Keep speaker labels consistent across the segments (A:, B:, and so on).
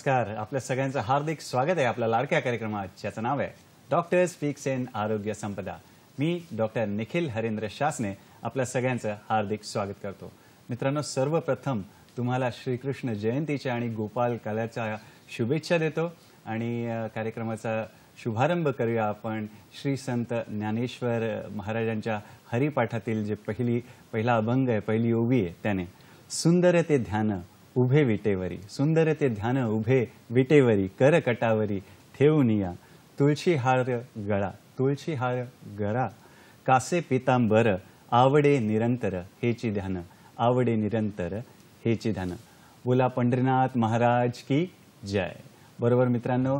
A: नमस्कार आपल्या सगळ्यांचं हार्दिक स्वागत आहे आपल्या लाडक्या कार्यक्रमात ज्याचं नाव आहे डॉक्टर्स स्पीक्स एन आरोग्य संपदा मी डॉक्टर निखिल हरेंद्र शासने आपल्या सगळ्यांचं हार्दिक स्वागत करतो मित्रांनो सर्वप्रथम तुम्हाला श्रीकृष्ण जयंतीच्या आणि गोपाल कलाच्या शुभेच्छा देतो आणि कार्यक्रमाचा शुभारंभ करूया आपण श्री संत ज्ञानेश्वर महाराजांच्या हरिपाठातील जे पहिली पहिला अभंग आहे पहिली ओवी आहे त्याने सुंदर ते ध्यान उभे विटेवरी सुंदर ते ध्यान उभे विटेवरी कर कटावरी ठेवून या तुळशी हार गळा तुळशी हार गळा कासे पितांबर आवडे निरंतर हेची ध्यान आवडे निरंतर हेची ध्यान बोला पंढरीनाथ महाराज की जय बरोबर मित्रांनो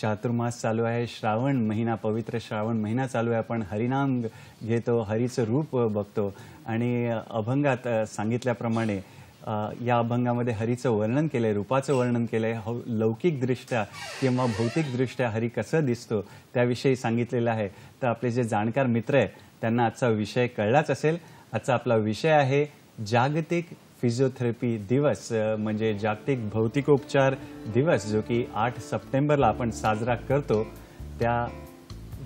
A: चातुर्मास चालू आहे श्रावण महिना पवित्र श्रावण महिना चालू आहे आपण हरिनाम घेतो हरीचं रूप बघतो आणि अभंगात सांगितल्याप्रमाणे या अभंगामध्ये हरीचं वर्णन केलंय रूपाचं वर्णन केलंय हौ लौकिकदृष्ट्या किंवा भौतिकदृष्ट्या हरी कसं दिसतो त्याविषयी सांगितलेलं आहे तर आपले जे जाणकार मित्र आहे त्यांना आजचा विषय कळलाच असेल आजचा आपला विषय आहे जागतिक फिजिओथेरपी दिवस म्हणजे जागतिक भौतिकोपचार दिवस जो की आठ सप्टेंबरला आपण साजरा करतो त्या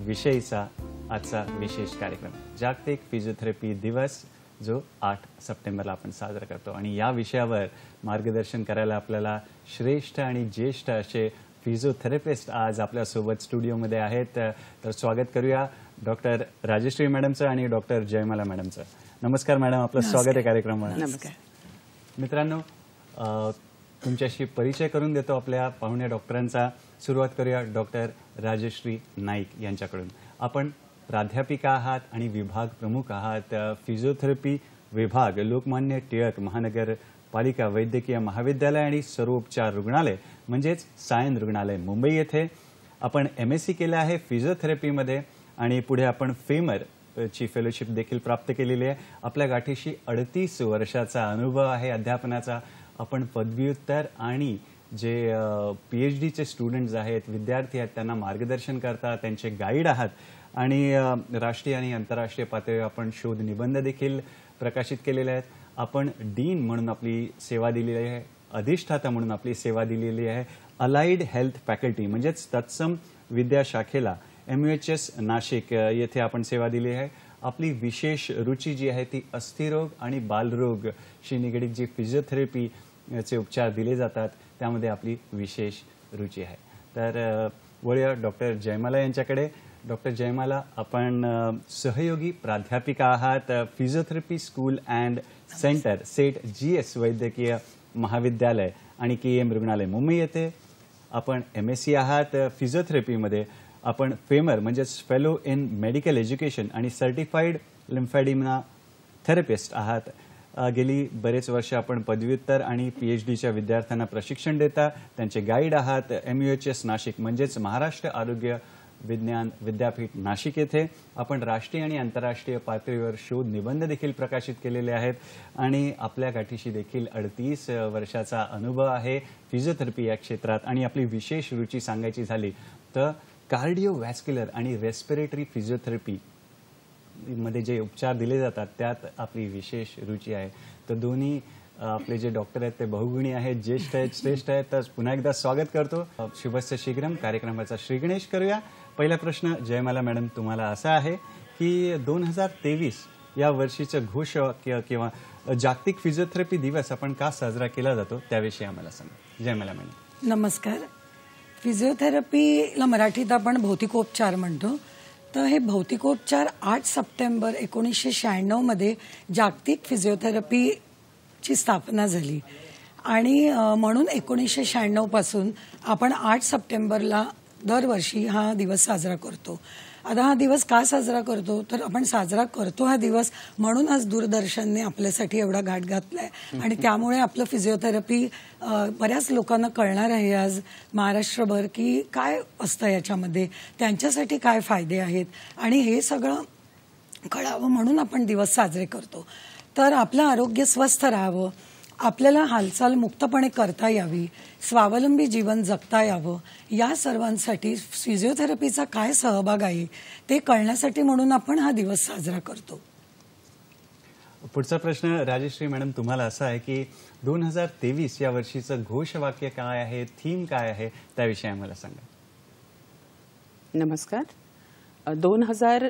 A: विषयीचा आजचा विशेष कार्यक्रम जागतिक फिजिओथेरपी दिवस जो आठ सप्टेंबरला आपण साजरा करतो आणि या विषयावर मार्गदर्शन करायला आपल्याला श्रेष्ठ आणि ज्येष्ठ असे फिजिओथेरपिस्ट आज आपल्यासोबत स्टुडिओमध्ये आहेत तर स्वागत करूया डॉक्टर राजेश्री मॅडमचं आणि डॉक्टर जयमाला मॅडमचं नमस्कार मॅडम आपलं स्वागत आहे नमस्कार मित्रांनो तुमच्याशी परिचय करून देतो आपल्या पाहुण्या डॉक्टरांचा सुरुवात करूया डॉक्टर राजश्री नाईक यांच्याकडून आपण प्राध्यापिका आहात आणि विभाग प्रमुख आहात फिजिओथेरपी विभाग लोकमान्य टिळक महानगरपालिका वैद्यकीय महाविद्यालय आणि सर्वोपचार रुग्णालय म्हणजेच सायन रुग्णालय मुंबई येथे आपण एम एस सी केलं आहे फिजिओथेरपीमध्ये आणि पुढे आपण फेमर ची फेलोशिप देखील प्राप्त केलेली आहे आपल्या गाठीशी अडतीस वर्षाचा अनुभव आहे अध्यापनाचा आपण पदव्युत्तर आणि जे पी एच डीचे स्टुडंट्स आहेत विद्यार्थी आहेत त्यांना मार्गदर्शन करतात त्यांचे गाईड आहात आणि राष्ट्रीय आणि आंतरराष्ट्रीय पातळीवर आपण शोध निबंध देखील प्रकाशित केलेले आहेत आपण डीन म्हणून आपली सेवा दिलेली आहे अधिष्ठाता म्हणून आपली सेवा दिलेली आहे अलाइड हेल्थ फॅकल्टी म्हणजेच तत्सम विद्याशाखेला शाखेला M U H S Nashik येथे आपण सेवा दिली आहे आपली विशेष रुची जी आहे ती अस्थिरोग आणि बालरोगशी निगडीत जी फिजिओथेरपीचे उपचार दिले जातात त्यामध्ये आपली विशेष रुची आहे तर वळूया डॉक्टर जयमाला यांच्याकडे डॉक्टर जयमाला आपण सहयोगी प्राध्यापिका आहात physiotherapy school and centre Seth G S वैद्यकीय महाविद्यालय आणि के एम रुग्णालय मुंबई येथे आपण एम एस सी आहात फिजिओथेरपीमध्ये आपण फेमर म्हणजेच फेलो इन मेडिकल एज्युकेशन आणि सर्टिफाईड लिम्फॅडिमना थेरपिस्ट आहात गेली बरेच वर्ष आपण पदव्युत्तर आणि पीएचडीच्या विद्यार्थ्यांना प्रशिक्षण देता त्यांचे गाईड आहात एमयूएचएस नाशिक म्हणजेच महाराष्ट्र आरोग्य विज्ञान विद्यापीठ नाशिक येथे आपण राष्ट्रीय आणि आंतरराष्ट्रीय पातळीवर शोध निबंध देखील प्रकाशित केलेले आहेत आणि आपल्या गाठीशी देखील अडतीस वर्षाचा अनुभव आहे फिजिओथेरपी या क्षेत्रात आणि आपली विशेष रुची सांगायची झाली तर कार्डिओ व्हॅस्क्युलर आणि रेस्पिरेटरी फिजिओथेरपी मध्ये जे उपचार दिले जातात त्यात आपली विशेष रुची आहे तर दोन्ही आपले जे डॉक्टर आहेत ते बहुगुणी आहेत ज्येष्ठ आहेत श्रेष्ठ आहेत तर पुन्हा एकदा स्वागत करतो शुभस्य शीघ्रम कार्यक्रमाचा श्रीगणेश करूया पहिला प्रश्न जयमाला मॅडम तुम्हाला असा आहे की दोन हजार तेवीस या वर्षीचं घोष किंवा जागतिक फिजिओथेरपी दिवस आपण का साजरा केला जातो त्याविषयी आम्हाला सांगा जयमाला मॅडम
B: नमस्कार फिजिओथेरपीला मराठीत आपण भौतिकोपचार म्हणतो तर हे भौतिकोपचार आठ सप्टेंबर एकोणीसशे शहाण्णवमध्ये जागतिक फिजिओथेरपीची स्थापना झाली आणि म्हणून एकोणीसशे शहाण्णवपासून आपण आठ सप्टेंबरला दरवर्षी हा दिवस साजरा करतो आता हा दिवस का साजरा करतो तर आपण साजरा करतो हा दिवस म्हणून आज दूरदर्शनने आपल्यासाठी एवढा घाट घातलाय आणि त्यामुळे आपलं फिजिओथेरपी बऱ्याच लोकांना कळणार आहे आज महाराष्ट्रभर की काय असतं याच्यामध्ये त्यांच्यासाठी काय फायदे आहेत आणि हे सगळं कळावं म्हणून आपण दिवस साजरे करतो तर आपलं आरोग्य स्वस्थ राहावं आपल्याला हालचाल मुक्तपणे करता यावी स्वावलंबी जीवन जगता यावं या सर्वांसाठी फिजिओथेरपीचा काय सहभाग आहे ते कळण्यासाठी म्हणून आपण हा दिवस साजरा करतो
A: पुढचा प्रश्न राजश्री मॅडम तुम्हाला असा आहे की दोन हजार तेवीस या वर्षीचं घोषवाक्य काय आहे थीम काय आहे त्याविषयी आम्हाला सांगा
C: नमस्कार दोन हजार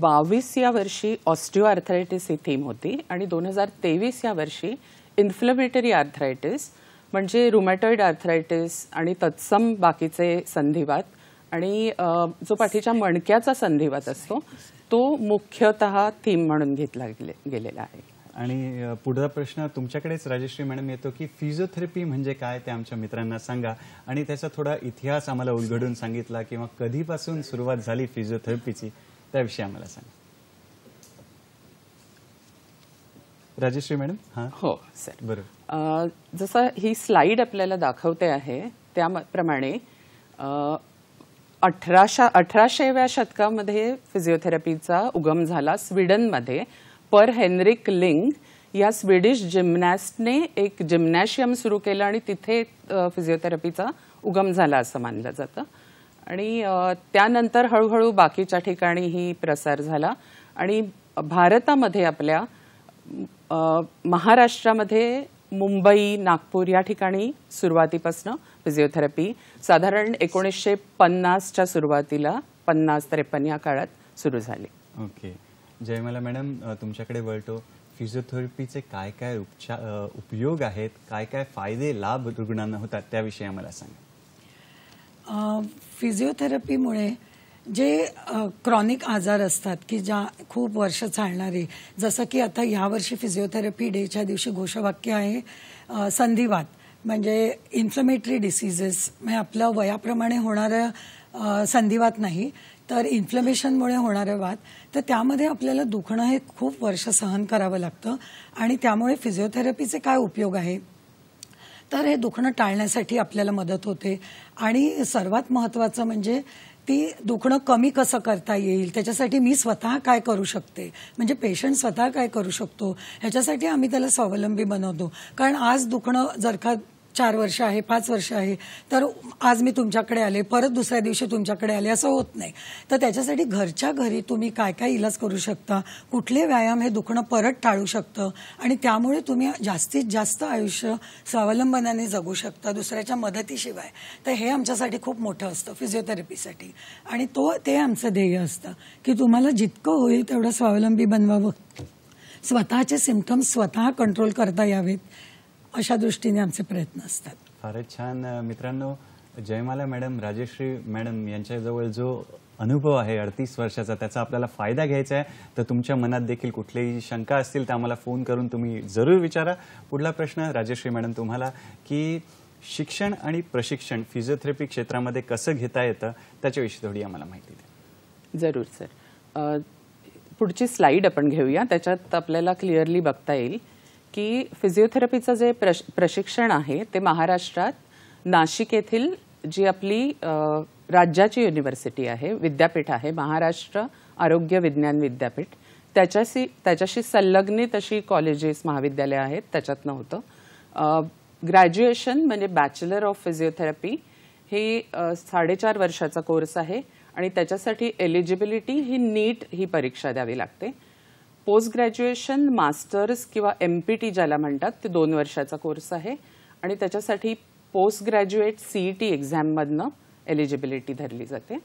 C: बावीस या वर्षी ऑस्टिओ आर्थरायटिस ही थीम होती आणि दोन हजार तेवीस या वर्षी इन्फ्लमेटरी आर्थरायटिस म्हणजे रुमॅटॉइड आर्थरायटिस आणि तत्सम बाकीचे संधिवात आणि जो पाठीच्या मणक्याचा संधिवात असतो तो मुख्यतः थीम म्हणून घेतला
A: गेलेला आहे आणि पुढचा प्रश्न तुमच्याकडेच राजश्री मॅडम येतो की फिजिओथेरपी म्हणजे काय ते आमच्या मित्रांना सांगा आणि त्याचा थोडा इतिहास आम्हाला उलगडून सांगितला किंवा कधीपासून सुरुवात झाली फिजिओथेरपीची त्याविषयी आम्हाला सांगा राजेश्री मॅडम हो सर
C: बरोबर जसं ही स्लाइड आपल्याला दाखवते आहे त्याप्रमाणे अठराशा अठराशेव्या शतकामध्ये फिजिओथेरपीचा उगम झाला स्वीडनमध्ये पर हेनरिक लिंग या स्वीडिश जिमनॅस्टने एक जिमनॅशियम सुरू केलं आणि तिथे फिजिओथेरपीचा उगम झाला असं मानलं जातं आणि त्यानंतर हळूहळू बाकीच्या ठिकाणी ही प्रसार झाला आणि भारतामध्ये आपल्या महाराष्ट्रामध्ये मुंबई नागपूर या ठिकाणी सुरुवातीपासनं फिजिओथेरपी साधारण एकोणीसशे पन्नासच्या सुरुवातीला पन्नास त्रेपन्न या काळात सुरू झाली
A: ओके मला मॅडम तुमच्याकडे वळतो फिजिओथेरपीचे काय काय उपचार उपयोग आहेत काय काय फायदे लाभ रुग्णांना होतात त्याविषयी आम्हाला
B: सांगा फिजिओथेरपीमुळे जे क्रॉनिक आजार असतात की ज्या खूप वर्ष चालणारे जसं की आता यावर्षी फिजिओथेरपी डेच्या दिवशी घोषवाक्य आहे संधिवात म्हणजे इन्फ्लमेटरी डिसीजेस म्हणजे आपल्या वयाप्रमाणे होणारं संधिवात नाही तर इन्फ्लमेशनमुळे होणारे वाद तर त्यामध्ये आपल्याला दुखणं हे खूप वर्ष सहन करावं लागतं आणि त्यामुळे फिजिओथेरपीचे काय उपयोग आहे तर हे दुखणं टाळण्यासाठी आपल्याला मदत होते आणि सर्वात महत्त्वाचं म्हणजे ती दुखणं कमी कसं करता येईल त्याच्यासाठी मी स्वतः काय करू शकते म्हणजे पेशंट स्वतः काय करू शकतो ह्याच्यासाठी आम्ही त्याला स्वावलंबी बनवतो कारण आज दुखणं जर का चार वर्ष आहे पाच वर्ष आहे तर आज मी तुमच्याकडे आले परत दुसऱ्या दिवशी तुमच्याकडे आले असं होत नाही तर त्याच्यासाठी घरच्या घरी तुम्ही काय काय इलाज करू शकता कुठले व्यायाम हे दुखणं परत टाळू शकतं आणि त्यामुळे तुम्ही जास्तीत जास्त आयुष्य स्वावलंबनाने जगू शकता दुसऱ्याच्या मदतीशिवाय तर हे आमच्यासाठी खूप मोठं असतं फिजिओथेरपीसाठी आणि तो ते आमचं ध्येय असतं की तुम्हाला जितकं होईल तेवढं स्वावलंबी बनवावं स्वतःचे सिमटम्स स्वतः कंट्रोल करता यावेत अशा दृष्टीने आमचे प्रयत्न असतात
A: फारच छान मित्रांनो जयमाला मॅडम राजेश्री मॅडम यांच्याजवळ जो अनुभव आहे अडतीस वर्षाचा त्याचा आपल्याला फायदा घ्यायचा आहे तर तुमच्या मनात देखील कुठलीही शंका असतील तर आम्हाला फोन करून तुम्ही जरूर विचारा पुढला प्रश्न राजेश्री मॅडम तुम्हाला की शिक्षण आणि प्रशिक्षण फिजिओथेरपी क्षेत्रामध्ये कसं घेता येतं त्याच्याविषयी थोडी आम्हाला माहिती
C: द्या जरूर सर पुढची स्लाईड आपण घेऊया त्याच्यात आपल्याला क्लिअरली बघता येईल की फिजिओथेरपीचं जे प्रश प्रशिक्षण आहे ते महाराष्ट्रात नाशिक येथील जी आपली राज्याची युनिव्हर्सिटी आहे विद्यापीठ आहे महाराष्ट्र आरोग्य विज्ञान विद्यापीठ त्याच्याशी त्याच्याशी संलग्नित अशी कॉलेजेस महाविद्यालयं आहेत त्याच्यातनं होतं ग्रॅज्युएशन म्हणजे बॅचलर ऑफ फिजिओथेरपी ही साडेचार वर्षाचा कोर्स आहे आणि त्याच्यासाठी एलिजिबिलिटी ही नीट ही परीक्षा द्यावी लागते पोस्ट ग्रॅज्युएशन मास्टर्स किंवा एम पी टी ज्याला म्हणतात ते दोन वर्षाचा कोर्स आहे आणि त्याच्यासाठी post graduate CET T e एक्झाममधनं एलिजिबिलिटी धरली जाते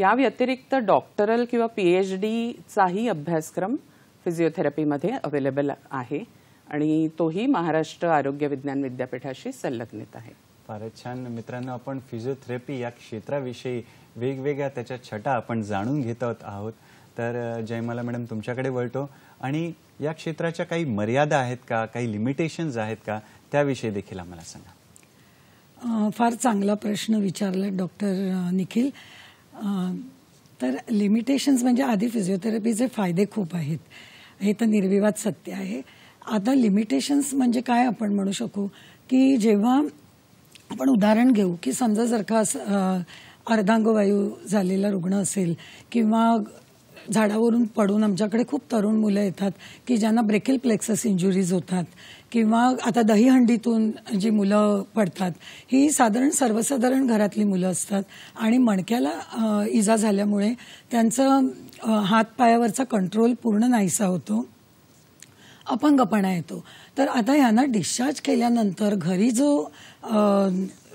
C: या व्यतिरिक्त डॉक्टरल किंवा पी एच डीचाही अभ्यासक्रम फिजिओथेरपीमध्ये अवेलेबल आहे आणि तोही महाराष्ट्र आरोग्य विज्ञान विद्यापीठाशी संलग्नित
A: आहे फारच छान मित्रांनो आपण फिजिओथेरपी या क्षेत्राविषयी वेगवेगळ्या त्याच्या छटा आपण जाणून घेत आहोत तर जयमाला मॅडम तुमच्याकडे वळतो आणि या क्षेत्राच्या काही मर्यादा आहेत का काही लिमिटेशन्स आहेत का त्याविषयी देखील आम्हाला
B: सांगा फार चांगला प्रश्न विचारला डॉक्टर निखिल तर लिमिटेशन्स म्हणजे आधी फिजिओथेरपीचे फायदे खूप आहेत हे तर निर्विवाद सत्य आहे आता लिमिटेशन्स म्हणजे काय आपण म्हणू शकू की जेव्हा आपण उदाहरण घेऊ की समजा जर का अर्धांगवायू झालेला रुग्ण असेल किंवा झाडावरून पडून आमच्याकडे खूप तरुण मुलं येतात की ज्यांना ब्रेकिल प्लेक्सस इंजुरीज होतात किंवा आता दहीहंडीतून जी मुलं पडतात ही साधारण सर्वसाधारण घरातली मुलं असतात आणि मणक्याला इजा झाल्यामुळे त्यांचं हातपायावरचा कंट्रोल पूर्ण नाहीसा होतो अपंगपणा येतो तर आता यांना डिस्चार्ज केल्यानंतर घरी जो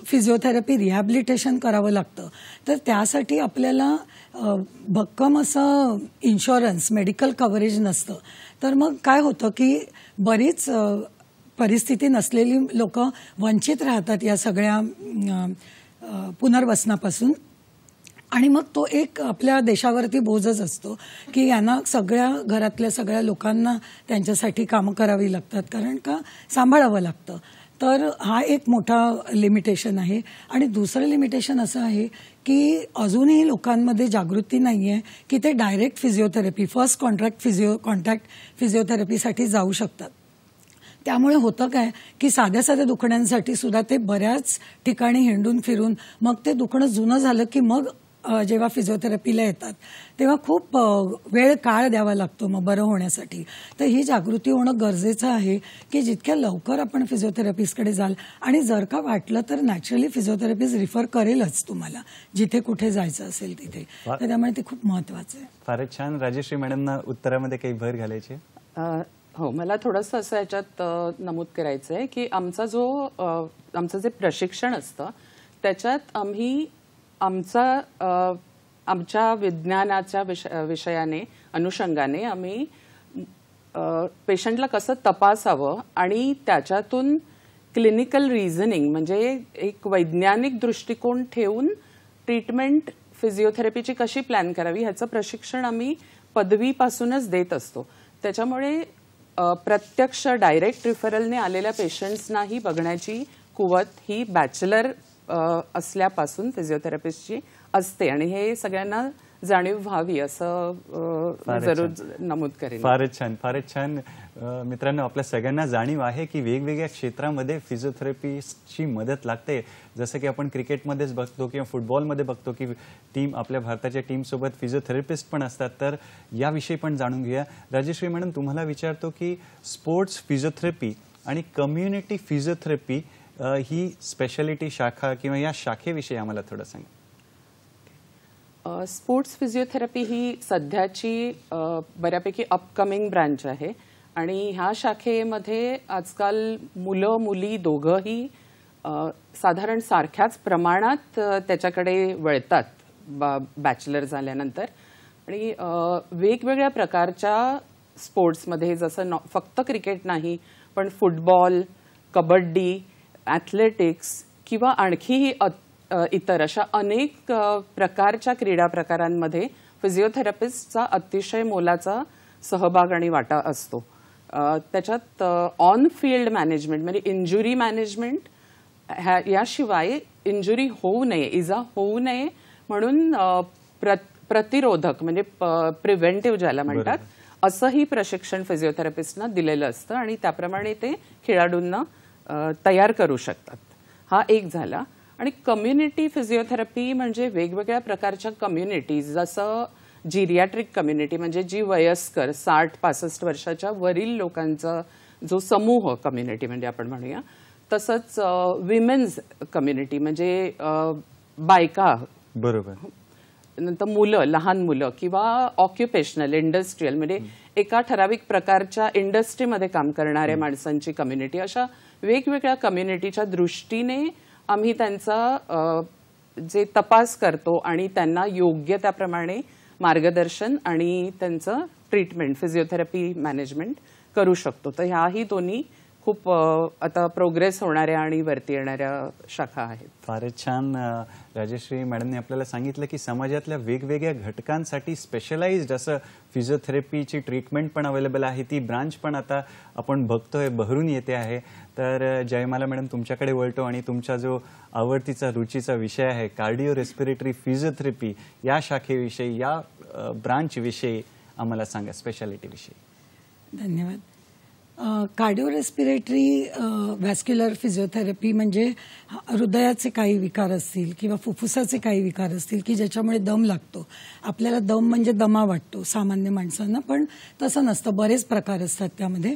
B: फिजिओथेरपी रिहॅबिलिटेशन करावं लागतं तर त्यासाठी आपल्याला भक्कम असं इन्शुरन्स मेडिकल कव्हरेज नसतं तर मग काय होतं की बरीच परिस्थिती नसलेली लोक वंचित राहतात या सगळ्या पुनर्वसनापासून आणि मग तो एक आपल्या देशावरती बोजच असतो की यांना सगळ्या घरातल्या सगळ्या लोकांना त्यांच्यासाठी कामं करावी लागतात कारण का सांभाळावं लागतं तर हा एक मोठा लिमिटेशन आहे आणि दुसरं लिमिटेशन असं आहे की अजूनही लोकांमध्ये जागृती नाही आहे की ते direct physiotherapy first contract physio contact फिजिओथेरपीसाठी जाऊ शकतात त्यामुळे होतं काय की साध्या साध्या दुखण्यांसाठी सुद्धा ते बऱ्याच ठिकाणी हिंडून फिरून मग ते दुखणं जुनं झालं की मग जेव्हा फिजिओथेरपीला येतात तेव्हा खूप वेळ काळ द्यावा लागतो मग बरं होण्यासाठी तर ही जागृती होणं गरजेचं आहे की जितक्या लवकर आपण फिजिओथेरपीजकडे जाल आणि जर का वाटलं तर नॅचरली फिजिओथेरपीज रिफर करेलच तुम्हाला जिथे कुठे जायचं असेल तिथे तर त्यामुळे ते खूप महत्वाचं आहे
A: फारच छान राजेश्री मॅडमना उत्तरामध्ये काही भर घालायची
C: हो मला थोडंसं असं याच्यात नमूद करायचं आहे की आमचा जो आमचं जे प्रशिक्षण असतं त्याच्यात आम्ही आमचा आमच्या विज्ञानाच्या विषय विषयाने अनुषंगाने आम्ही पेशंटला कसं तपासावं आणि त्याच्यातून क्लिनिकल रिझनिंग म्हणजे एक वैज्ञानिक दृष्टिकोन ठेवून ट्रीटमेंट फिजिओथेरपीची कशी प्लॅन करावी ह्याचं प्रशिक्षण आम्ही पदवीपासूनच देत असतो त्याच्यामुळे प्रत्यक्ष डायरेक्ट रिफरलने आलेल्या पेशंट्सनाही बघण्याची कुवत ही बॅचलर असल्यापासून फिजिओथेरपिस्टची असते आणि हे सगळ्यांना जाणीव व्हावी असं जरूर नमूद करेन
A: फारच छान फारच छान मित्रांनो आपल्या सगळ्यांना जाणीव आहे की वेगवेगळ्या क्षेत्रामध्ये फिजिओथेरपीची मदत लागते जसं की आपण क्रिकेटमध्येच बघतो किंवा फुटबॉलमध्ये बघतो की टीम आपल्या भारताच्या टीमसोबत फिजिओथेरपिस्ट पण असतात तर याविषयी पण जाणून घेऊया राजेश्री मॅडम तुम्हाला विचारतो की स्पोर्ट्स फिजिओथेरपी आणि कम्युनिटी फिजिओथेरपी ही स्पेशालिटी शाखा किंवा या शाखेविषयी आम्हाला थोडं सांगा
C: स्पोर्ट्स फिजिओथेरपी ही सध्याची बऱ्यापैकी अपकमिंग ब्रँच आहे आणि ह्या शाखेमध्ये आजकाल मुलं मुली दोघंही साधारण सारख्याच प्रमाणात त्याच्याकडे वळतात बा बॅचलर झाल्यानंतर आणि वेगवेगळ्या प्रकारच्या स्पोर्ट्समध्ये जसं नॉ फक्त क्रिकेट नाही पण फुटबॉल कबड्डी ॲथलेटिक्स किंवा आणखीही इतर अशा अनेक प्रकारच्या क्रीडा प्रकारांमध्ये फिजिओथेरपिस्टचा अतिशय मोलाचा सहभाग आणि वाटा असतो त्याच्यात ऑन फील्ड मॅनेजमेंट म्हणजे इंजुरी मॅनेजमेंट ह्या याशिवाय इंजुरी होऊ नये इजा होऊ नये म्हणून प्र प्रतिरोधक म्हणजे प्रिव्हेंटिव्ह ज्याला म्हणतात असंही प्रशिक्षण फिजिओथेरपिस्टनं दिलेलं असतं आणि त्याप्रमाणे ते खेळाडूंना तयार करू शकतात हा एक झाला आणि कम्युनिटी फिजिओथेरपी म्हणजे वेगवेगळ्या प्रकारच्या कम्युनिटीज जसं जिरियाट्रिक कम्युनिटी म्हणजे जी वयस्कर साठ पासष्ट वर्षाच्या वरील लोकांचा जो समूह कम्युनिटी म्हणजे आपण म्हणूया तसंच विमेन्स कम्युनिटी म्हणजे बायका बरोबर नंतर मुलं लहान मुलं किंवा ऑक्युपेशनल इंडस्ट्रीयल म्हणजे एका ठराविक प्रकारच्या इंडस्ट्रीमध्ये काम करणाऱ्या माणसांची कम्युनिटी अशा वेगवेगळ्या कम्युनिटीच्या दृष्टीने आम्ही त्यांचा जे तपास करतो आणि त्यांना योग्य त्याप्रमाणे मार्गदर्शन आणि त्यांचं ट्रीटमेंट फिजिओथेरपी मॅनेजमेंट करू शकतो तर ह्याही दोन्ही खूप आता प्रोग्रेस होणाऱ्या आणि वरती येणाऱ्या
A: शाखा आहेत फारच छान राजेश्री मॅडमने आपल्याला सांगितलं की समाजातल्या वेगवेगळ्या घटकांसाठी स्पेशलाइज्ड असं फिजिओथेरपीची ट्रीटमेंट पण अवेलेबल आहे ती ब्रांच पण आता आपण बघतोय बहरून येते आहे तर जयमाला मॅडम तुमच्याकडे वळतो आणि तुमचा जो आवडतीचा रुचीचा विषय आहे कार्डिओ रेस्पिरेटरी फिजिओथेरपी या शाखेविषयी या ब्रांचविषयी आम्हाला सांगा स्पेशालिटीविषयी
B: धन्यवाद कार्डिओ रेस्पिरेटरी व्हॅस्क्युलर फिजिओथेरपी म्हणजे हृदयाचे काही विकार असतील किंवा फुफ्फुसाचे काही विकार असतील की ज्याच्यामुळे दम लागतो आपल्याला दम म्हणजे दमा वाटतो सामान्य माणसांना पण तसं नसतं बरेच प्रकार असतात त्यामध्ये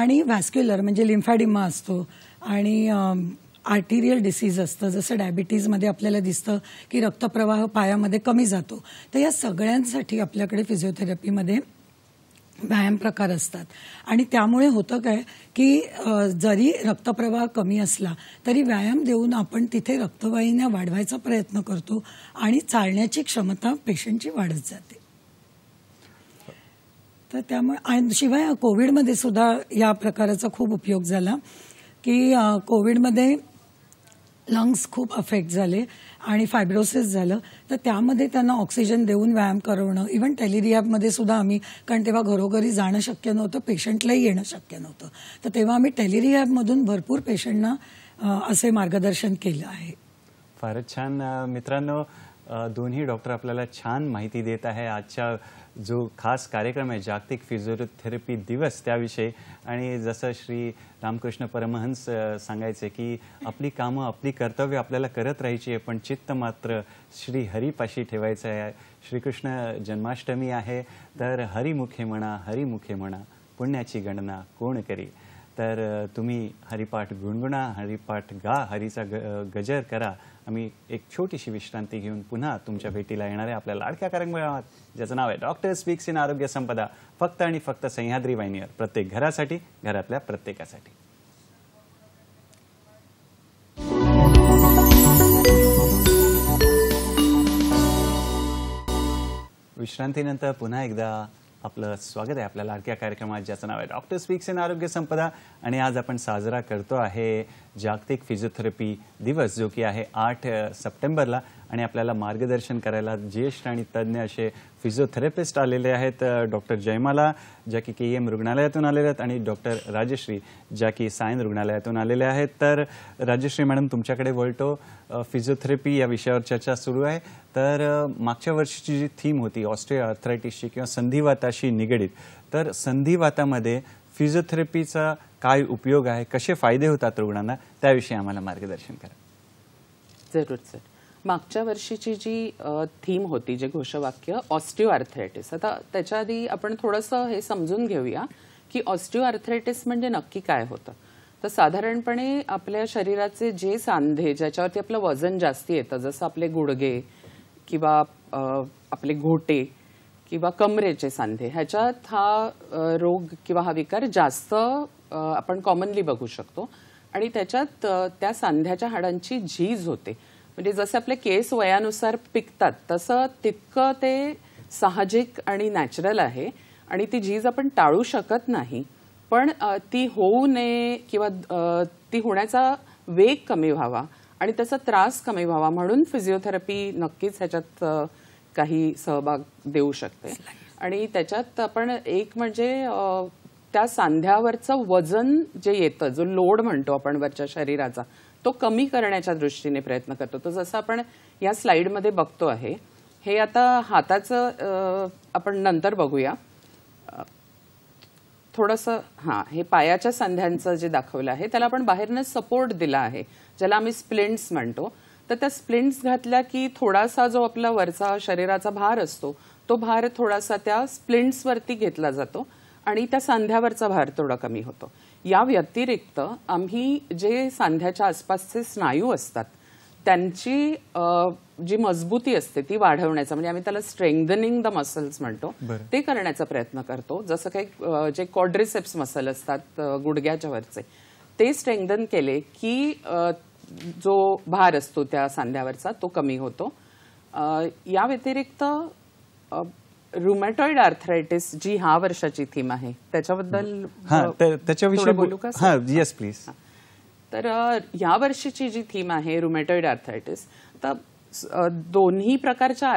B: आणि व्हॅस्क्युलर म्हणजे लिम्फॅडिमा असतो आणि आर्टिरियल डिसीज असतं जसं डायबिटीजमध्ये आपल्याला दिसतं की रक्तप्रवाह पायामध्ये कमी जातो तर या सगळ्यांसाठी आपल्याकडे फिजिओथेरपीमध्ये व्यायाम प्रकार असतात आणि त्यामुळे होतं काय की जरी रक्तप्रवाह कमी असला तरी व्यायाम देऊन आपण तिथे रक्तवाहिन्या वाढवायचा प्रयत्न करतो आणि चालण्याची क्षमता पेशंटची वाढत जाते तर त्यामुळे शिवाय कोविडमध्ये सुद्धा या प्रकाराचा खूप उपयोग झाला की कोविडमध्ये लंग्स खूप अफेक्ट झाले आणि फायब्रोसिस झालं तर त्यामध्ये त्यांना ऑक्सिजन देऊन व्यायाम करवणं इव्हन टेलिरियामध्ये सुद्धा आम्ही कारण तेव्हा घरोघरी जाणं शक्य नव्हतं पेशंटलाही येणं शक्य नव्हतं तर तेव्हा आम्ही टेलिरियामधून भरपूर पेशंटना असे मार्गदर्शन केलं आहे
A: फारच छान मित्रांनो दोन्ही डॉक्टर आपल्याला छान माहिती देत आहे आजच्या जो खास कार्यक्रम आहे जागतिक फिजिओथेरपी दिवस त्याविषयी आणि जसं श्री रामकृष्ण परमहंस सांगायचे की आपली कामं आपली कर्तव्य आपल्याला करत राहायची आहे पण चित्त मात्र श्री हरिपाशी ठेवायचं आहे श्रीकृष्ण जन्माष्टमी आहे तर हरिमुखे म्हणा हरिमुखे म्हणा पुण्याची गणना कोण करी तर तुम्ही हरिपाठ गुणगुणा हरिपाठ गा हरीचा ग गजर करा आम्ही एक छोटीशी विश्रांती घेऊन पुन्हा तुमच्या भेटीला आहे आपल्या लाडक्या कार्यक्रमात ज्याचं नाव आहे डॉक्टर स्पीक्स इन आरोग्य संपदा फक्त आणि फक्त सह्याद्री वाहिनीवर प्रत्येक घरासाठी घरातल्या प्रत्येकासाठी विश्रांतीनंतर पुन्हा एकदा आपलं स्वागत आहे आपल्या लाडक्या कार्यक्रमात ज्याचं नाव आहे डॉक्टर स्पीक्स इन आरोग्य संपदा आणि आज आपण साजरा करतो आहे जागतिक फिजिओथेरपी दिवस जो की आहे आठ सप्टेंबरला आणि आपल्याला मार्गदर्शन करायला ज्येष्ठ आणि तज्ज्ञ असे फिजिओथेरपिस्ट आलेले आहेत डॉक्टर जयमाला ज्या की के एम रुग्णालयातून आलेले आहेत आणि डॉक्टर राजश्री ज्या की सायन रुग्णालयातून आलेल्या आहेत तर राजश्री मॅडम तुमच्याकडे वळतो फिजिओथेरपी या विषयावर चर्चा सुरू आहे तर मागच्या वर्षीची जी थीम होती ऑस्ट्रिया अर्थरायटिसची किंवा संधिवाताशी निगडीत तर संधिवातामध्ये फिजिओथेरपीचा काय उपयोग आहे कसे फायदे होतात रुग्णांना त्याविषयी आम्हाला मार्गदर्शन करा जरूर सर
C: मागच्या वर्षीची जी थीम होती जे घोषवाक्य ऑस्टिओ आर्थरायटिस आता त्याच्या आधी आपण थोडंसं हे समजून घेऊया की ऑस्टिओ आर्थरायटिस म्हणजे नक्की काय होतं तर साधारणपणे आपल्या शरीराचे जे सांधे ज्याच्यावरती आपलं वजन जास्ती येतं जसं आपले गुडघे किंवा आपले घोटे किंवा कमरेचे सांधे ह्याच्यात हा रोग किंवा हा विकार जास्त आपण कॉमनली बघू शकतो आणि त्याच्यात त्या सांध्याच्या हाडांची झीज होते म्हणजे जसे आपले केस वयानुसार पिकतात तसं तितकं ते साहजिक आणि नॅचरल आहे आणि ती झीज आपण टाळू शकत नाही पण ती होऊ नये किंवा ती होण्याचा वेग कमी व्हावा आणि त्याचा त्रास कमी व्हावा म्हणून फिजिओथेरपी नक्कीच ह्याच्यात काही सहभाग देऊ शकते आणि त्याच्यात आपण एक म्हणजे त्या सांध्यावरचं वजन जे येतं जो लोड म्हणतो आपण वरच्या शरीराचा तो कमी करण्याच्या दृष्टीने प्रयत्न करतो तर जसं आपण या स्लाईडमध्ये बघतो आहे हे आता हाताचं आपण नंतर बघूया थोडंसं हां हे पायाच्या सांध्यांचं जे दाखवलं आहे त्याला आपण बाहेरनं सपोर्ट दिला आहे ज्याला आम्ही स्प्लिंट्स म्हणतो तर त्या स्प्लिंट्स घातल्या की थोडासा जो आपला वरचा शरीराचा भार असतो तो भार थोडासा त्या स्प्लिंट्सवरती घेतला जातो आणि त्या सांध्यावरचा भार थोडा कमी होतो या व्यतिरिक्त आम्ही जे सांध्याच्या आसपासचे स्नायू असतात त्यांची जी मजबूती असते ती वाढवण्याचा म्हणजे आम्ही त्याला स्ट्रेंगनिंग द मसल्स म्हणतो ते करण्याचा प्रयत्न करतो जसं काही जे कॉड्रिसेप्स मसल असतात गुडघ्याच्या वरचे ते स्ट्रेंगन केले की जो भार असतो त्या सांध्यावरचा तो कमी होतो या व्यतिरिक्त रुमॅटॉइड आर्थरायटिस जी हा वर्षाची थीम आहे त्याच्याबद्दल
A: त्याच्याविषयी बोलू का येस प्लीज
C: तर ह्या वर्षीची जी थीम आहे रुमॅटॉइड आर्थरायटिस तर दोन्ही प्रकारच्या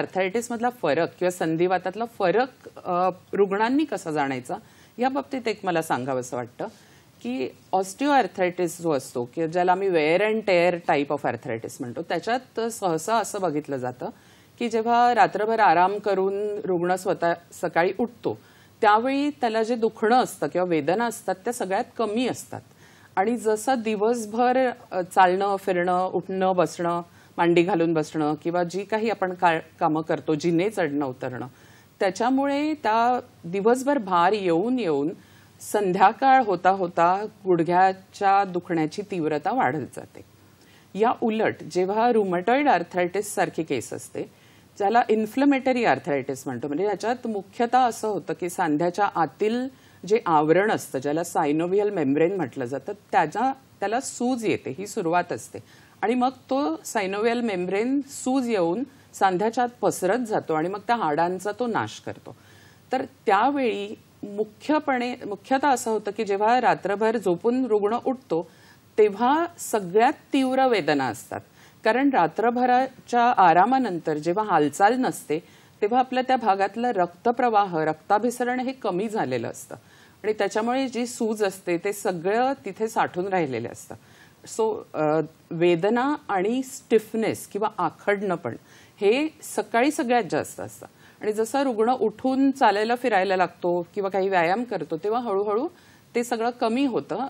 C: मधला फरक किंवा संधिवातातला फरक रुग्णांनी कसा जाणायचा या बाबतीत एक मला सांगावं असं वाटतं की ऑस्टिओ जो असतो की ज्याला आम्ही wear and tear type of arthritis म्हणतो त्याच्यात सहसा असं बघितलं जातं की जेव्हा रात्रभर आराम करून रुग्ण स्वतः सकाळी उठतो त्यावेळी त्याला जे दुखणं असतं किंवा वेदना असतात त्या सगळ्यात कमी असतात आणि जसं दिवसभर चालणं फिरणं उठणं बसणं मांडी घालून बसणं किंवा जी काही आपण का कामं करतो जिने चढणं उतरणं त्याच्यामुळे त्या दिवसभर भार येऊन येऊन संध्याकाळ होता होता गुडघ्याच्या दुखण्याची तीव्रता वाढत जाते या उलट जेव्हा रुमटॉइड आर्थरायटिस सारखी केस असते ज्याला इन्फ्लमेटरी आर्थरायटिस म्हणतो म्हणजे याच्यात मुख्यतः असं होतं की सांध्याच्या आतील जे आवरण असतं ज्याला सायनोव्हियल मेम्ब्रेन म्हटलं जातं त्याच्या त्याला सूज येते ही सुरुवात असते आणि मग तो सायनोव्हियल मेम्ब्रेन सूज येऊन सांध्याच्या आत पसरत जातो आणि मग त्या हाडांचा तो नाश करतो तर त्यावेळी मुख्यपणे मुख्यतः असं होतं की जेव्हा रात्रभर झोपून रुग्ण उठतो तेव्हा सगळ्यात तीव्र वेदना असतात कारण रात्रभराच्या आरामानंतर जेव्हा हालचाल नसते तेव्हा आपल्या त्या भागातलं रक्तप्रवाह रक्ताभिसरण हे कमी झालेलं असतं आणि त्याच्यामुळे जी सूज असते ते सगळं तिथे साठून राहिलेले असतं सो वेदना आणि स्टिफनेस किंवा आखडणं पण हे सकाळी सगळ्यात जास्त असतं आणि जसा रुग्ण उठून चालायला फिरायला लागतो किंवा काही व्यायाम करतो तेव्हा हळूहळू ते सगळं कमी होतं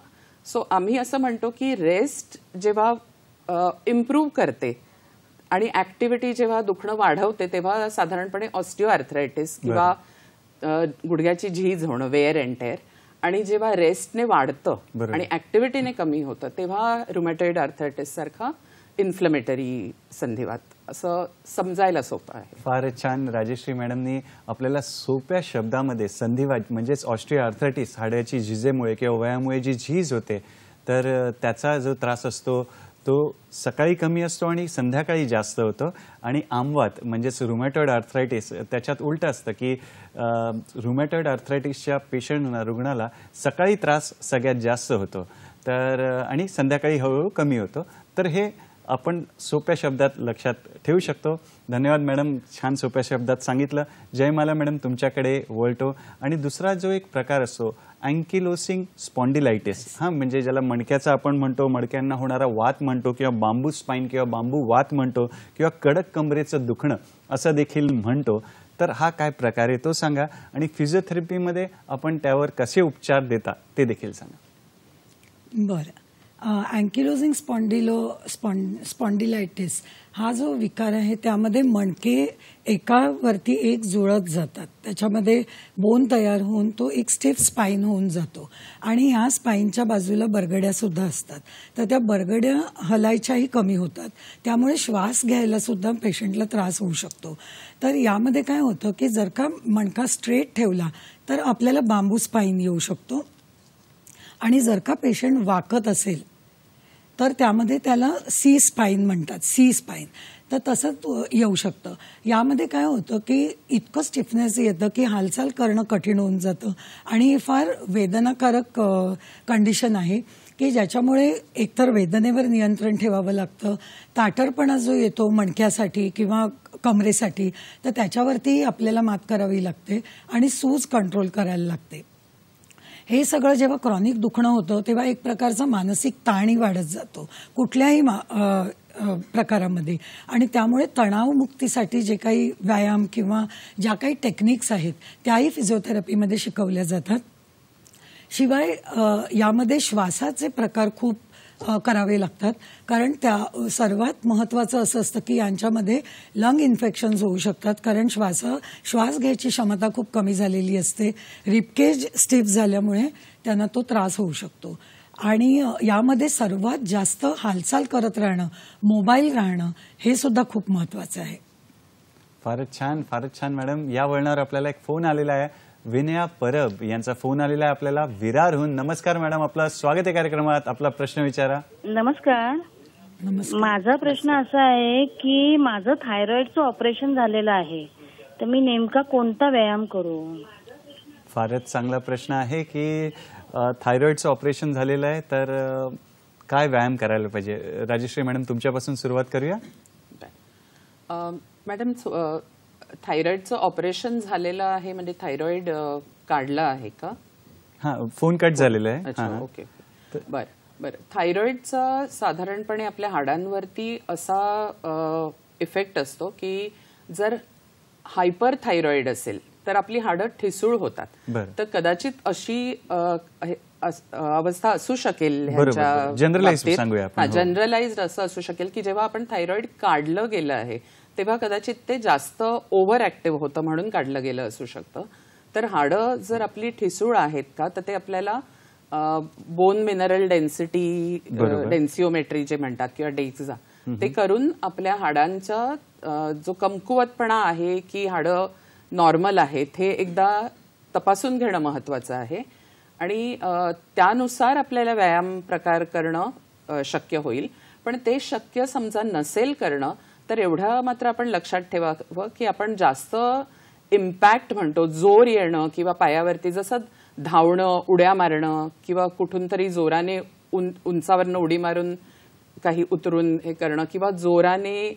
C: सो आम्ही असं म्हणतो की रेस्ट जेव्हा इम्प्रूव्ह करते आणि ऍक्टिव्हिटी जेव्हा दुखणं वाढवते तेव्हा साधारणपणे ऑस्टिओ किंवा गुडघ्याची झीज होणं वेअर अँड टेअर आणि जेव्हा रेस्टने वाढतं आणि ऍक्टिव्हिटीने कमी होतं तेव्हा रुमॅटॉइड आर्थरायटिस सारखा इन्फ्लमेटरी संधिवात असं समजायला सोपं आहे
A: फार छान राजेश्री मॅडमनी आपल्याला सोप्या शब्दामध्ये संधिवात म्हणजेच ऑस्ट्रिया हाड्याची झिजेमुळे किंवा वयामुळे जी झीज होते तर त्याचा जो त्रास असतो तो सकाळी कमी असतो आणि संध्याकाळी जास्त होतो आणि आमवात म्हणजेच रुमॅटॉइड आर्थरायटिस त्याच्यात उलटं असतं की रुमॅटॉइड आर्थरायटिसच्या पेशंटना रुग्णाला सकाळी त्रास सगळ्यात जास्त होतो तर आणि संध्याकाळी हळूहळू कमी होतो तर हे आपण सोप्या शब्दात लक्षात ठेवू शकतो धन्यवाद मॅडम छान सोप्या शब्दात सांगितलं जयमाला मॅडम तुमच्याकडे वळतो आणि दुसरा जो एक प्रकार असतो अँकिलोसिंग स्पॉन्डिलायटिस हां म्हणजे ज्याला मणक्याचा आपण म्हणतो मणक्यांना होणारा वात म्हणतो किंवा बांबू स्पाईन किंवा बांबू वात म्हणतो किंवा कडक कमरेचं दुखणं असं देखील म्हणतो तर हा काय प्रकार आहे तो सांगा आणि फिजिओथेरपीमध्ये आपण त्यावर कसे उपचार देता ते देखील सांगा
B: बरं अँकिलोझिंग स्पॉन्डिलो स्पॉन् स्पॉन्डिलायटिस हा जो विकार आहे त्यामध्ये मणके एकावरती एक जुळत जातात त्याच्यामध्ये बोन तयार होऊन तो एक स्टिफ स्पाईन होऊन जातो आणि ह्या स्पाईनच्या बाजूला बरगड्यासुद्धा असतात तर त्या बरगड्या हलायच्याही कमी होतात त्यामुळे श्वास घ्यायलासुद्धा पेशंटला त्रास होऊ शकतो तर यामध्ये काय होतं की जर का मणका स्ट्रेट ठेवला तर आपल्याला बांबू स्पाईन येऊ शकतो आणि जर का पेशंट वाकत असेल तर त्यामध्ये त्याला सी स्पाईन म्हणतात सी स्पाईन तर तसंच येऊ शकतं यामध्ये काय होतं की इतकं स्टिफनेस येतं की हालचाल करणं कठीण होऊन जातं आणि फार वेदनाकारक कंडिशन आहे की ज्याच्यामुळे एकतर वेदनेवर नियंत्रण ठेवावं लागतं ताटरपणा जो येतो मणक्यासाठी किंवा कमरेसाठी तर त्याच्यावरती आपल्याला मात करावी लागते आणि सूज कंट्रोल करायला लागते हे सगळं जेव्हा क्रॉनिक दुखणं होतं तेव्हा एक प्रकारचा मानसिक ताणही वाढत जातो कुठल्याही प्रकारामध्ये आणि त्यामुळे तणावमुक्तीसाठी जे काही व्यायाम किंवा ज्या काही टेक्निक्स आहेत त्याही फिजिओथेरपीमध्ये शिकवल्या जातात शिवाय यामध्ये श्वासाचे प्रकार खूप करावे लागतात कारण त्या सर्वात महत्त्वाचं असं असतं की यांच्यामध्ये लंग इन्फेक्शन्स होऊ शकतात कारण श्वास श्वास घ्यायची क्षमता खूप कमी झालेली असते रिपकेज स्टिफ झाल्यामुळे त्यांना तो त्रास होऊ शकतो आणि यामध्ये सर्वात जास्त हालचाल करत राहणं मोबाईल राहणं हे सुद्धा खूप महत्त्वाचं आहे
A: फारच छान फारच छान मॅडम या वळणावर आपल्याला एक फोन आलेला आहे विनया परब यांचा फोन आलेला आहे आपल्याला विरारहून नमस्कार मॅडम आपलं स्वागत आहे कार्यक्रमात आपला प्रश्न विचारा
B: नमस्कार माझा प्रश्न असा आहे की माझं थायरॉइडचं ऑपरेशन झालेलं आहे तर मी नेमका कोणता व्यायाम करू
A: फारच चांगला प्रश्न आहे की थायरॉइडचं ऑपरेशन झालेलं आहे तर काय व्यायाम करायला पाहिजे राजेश्री मॅडम तुमच्यापासून सुरुवात करूया
C: मॅडम थायरॉइडचं ऑपरेशन झालेलं आहे म्हणजे थायरॉइड काढलं आहे का
A: हा फोन कट झालेला आहे अच्छा ओके
C: बरं बरं थायरॉइडचा साधारणपणे आपल्या हाडांवरती असा इफेक्ट असतो की जर हायपर थायरॉइड असेल तर आपली हाडं ठिसूळ होतात तर कदाचित अशी अवस्था असू शकेल जनरलाइज जनरलाइज हो. असं असू शकेल की जेव्हा आपण थायरॉइड काढलं गेलं आहे तेव्हा कदाचित ते जास्त ओव्हर ऍक्टिव्ह होतं म्हणून काढलं गेलं असू शकतं तर हाडं जर आपली ठिसूळ आहेत का तर ते आपल्याला बोन मिनरल डेन्सिटी डेन्सिओमेट्री जे म्हणतात किंवा डेक्झा ते करून आपल्या हाडांचा जो कमकुवतपणा आहे की हाडं नॉर्मल आहेत हे एकदा तपासून घेणं महत्वाचं आहे आणि त्यानुसार आपल्याला व्यायाम प्रकार करणं शक्य होईल पण ते शक्य समजा नसेल करणं तर एवढं मात्र आपण लक्षात ठेवावं की आपण जास्त इम्पॅक्ट म्हणतो जोर येणं किंवा पायावरती जसं धावणं उड्या मारणं किंवा कुठून तरी जोराने उंचावरनं उडी मारून काही उतरून हे करणं किंवा जोराने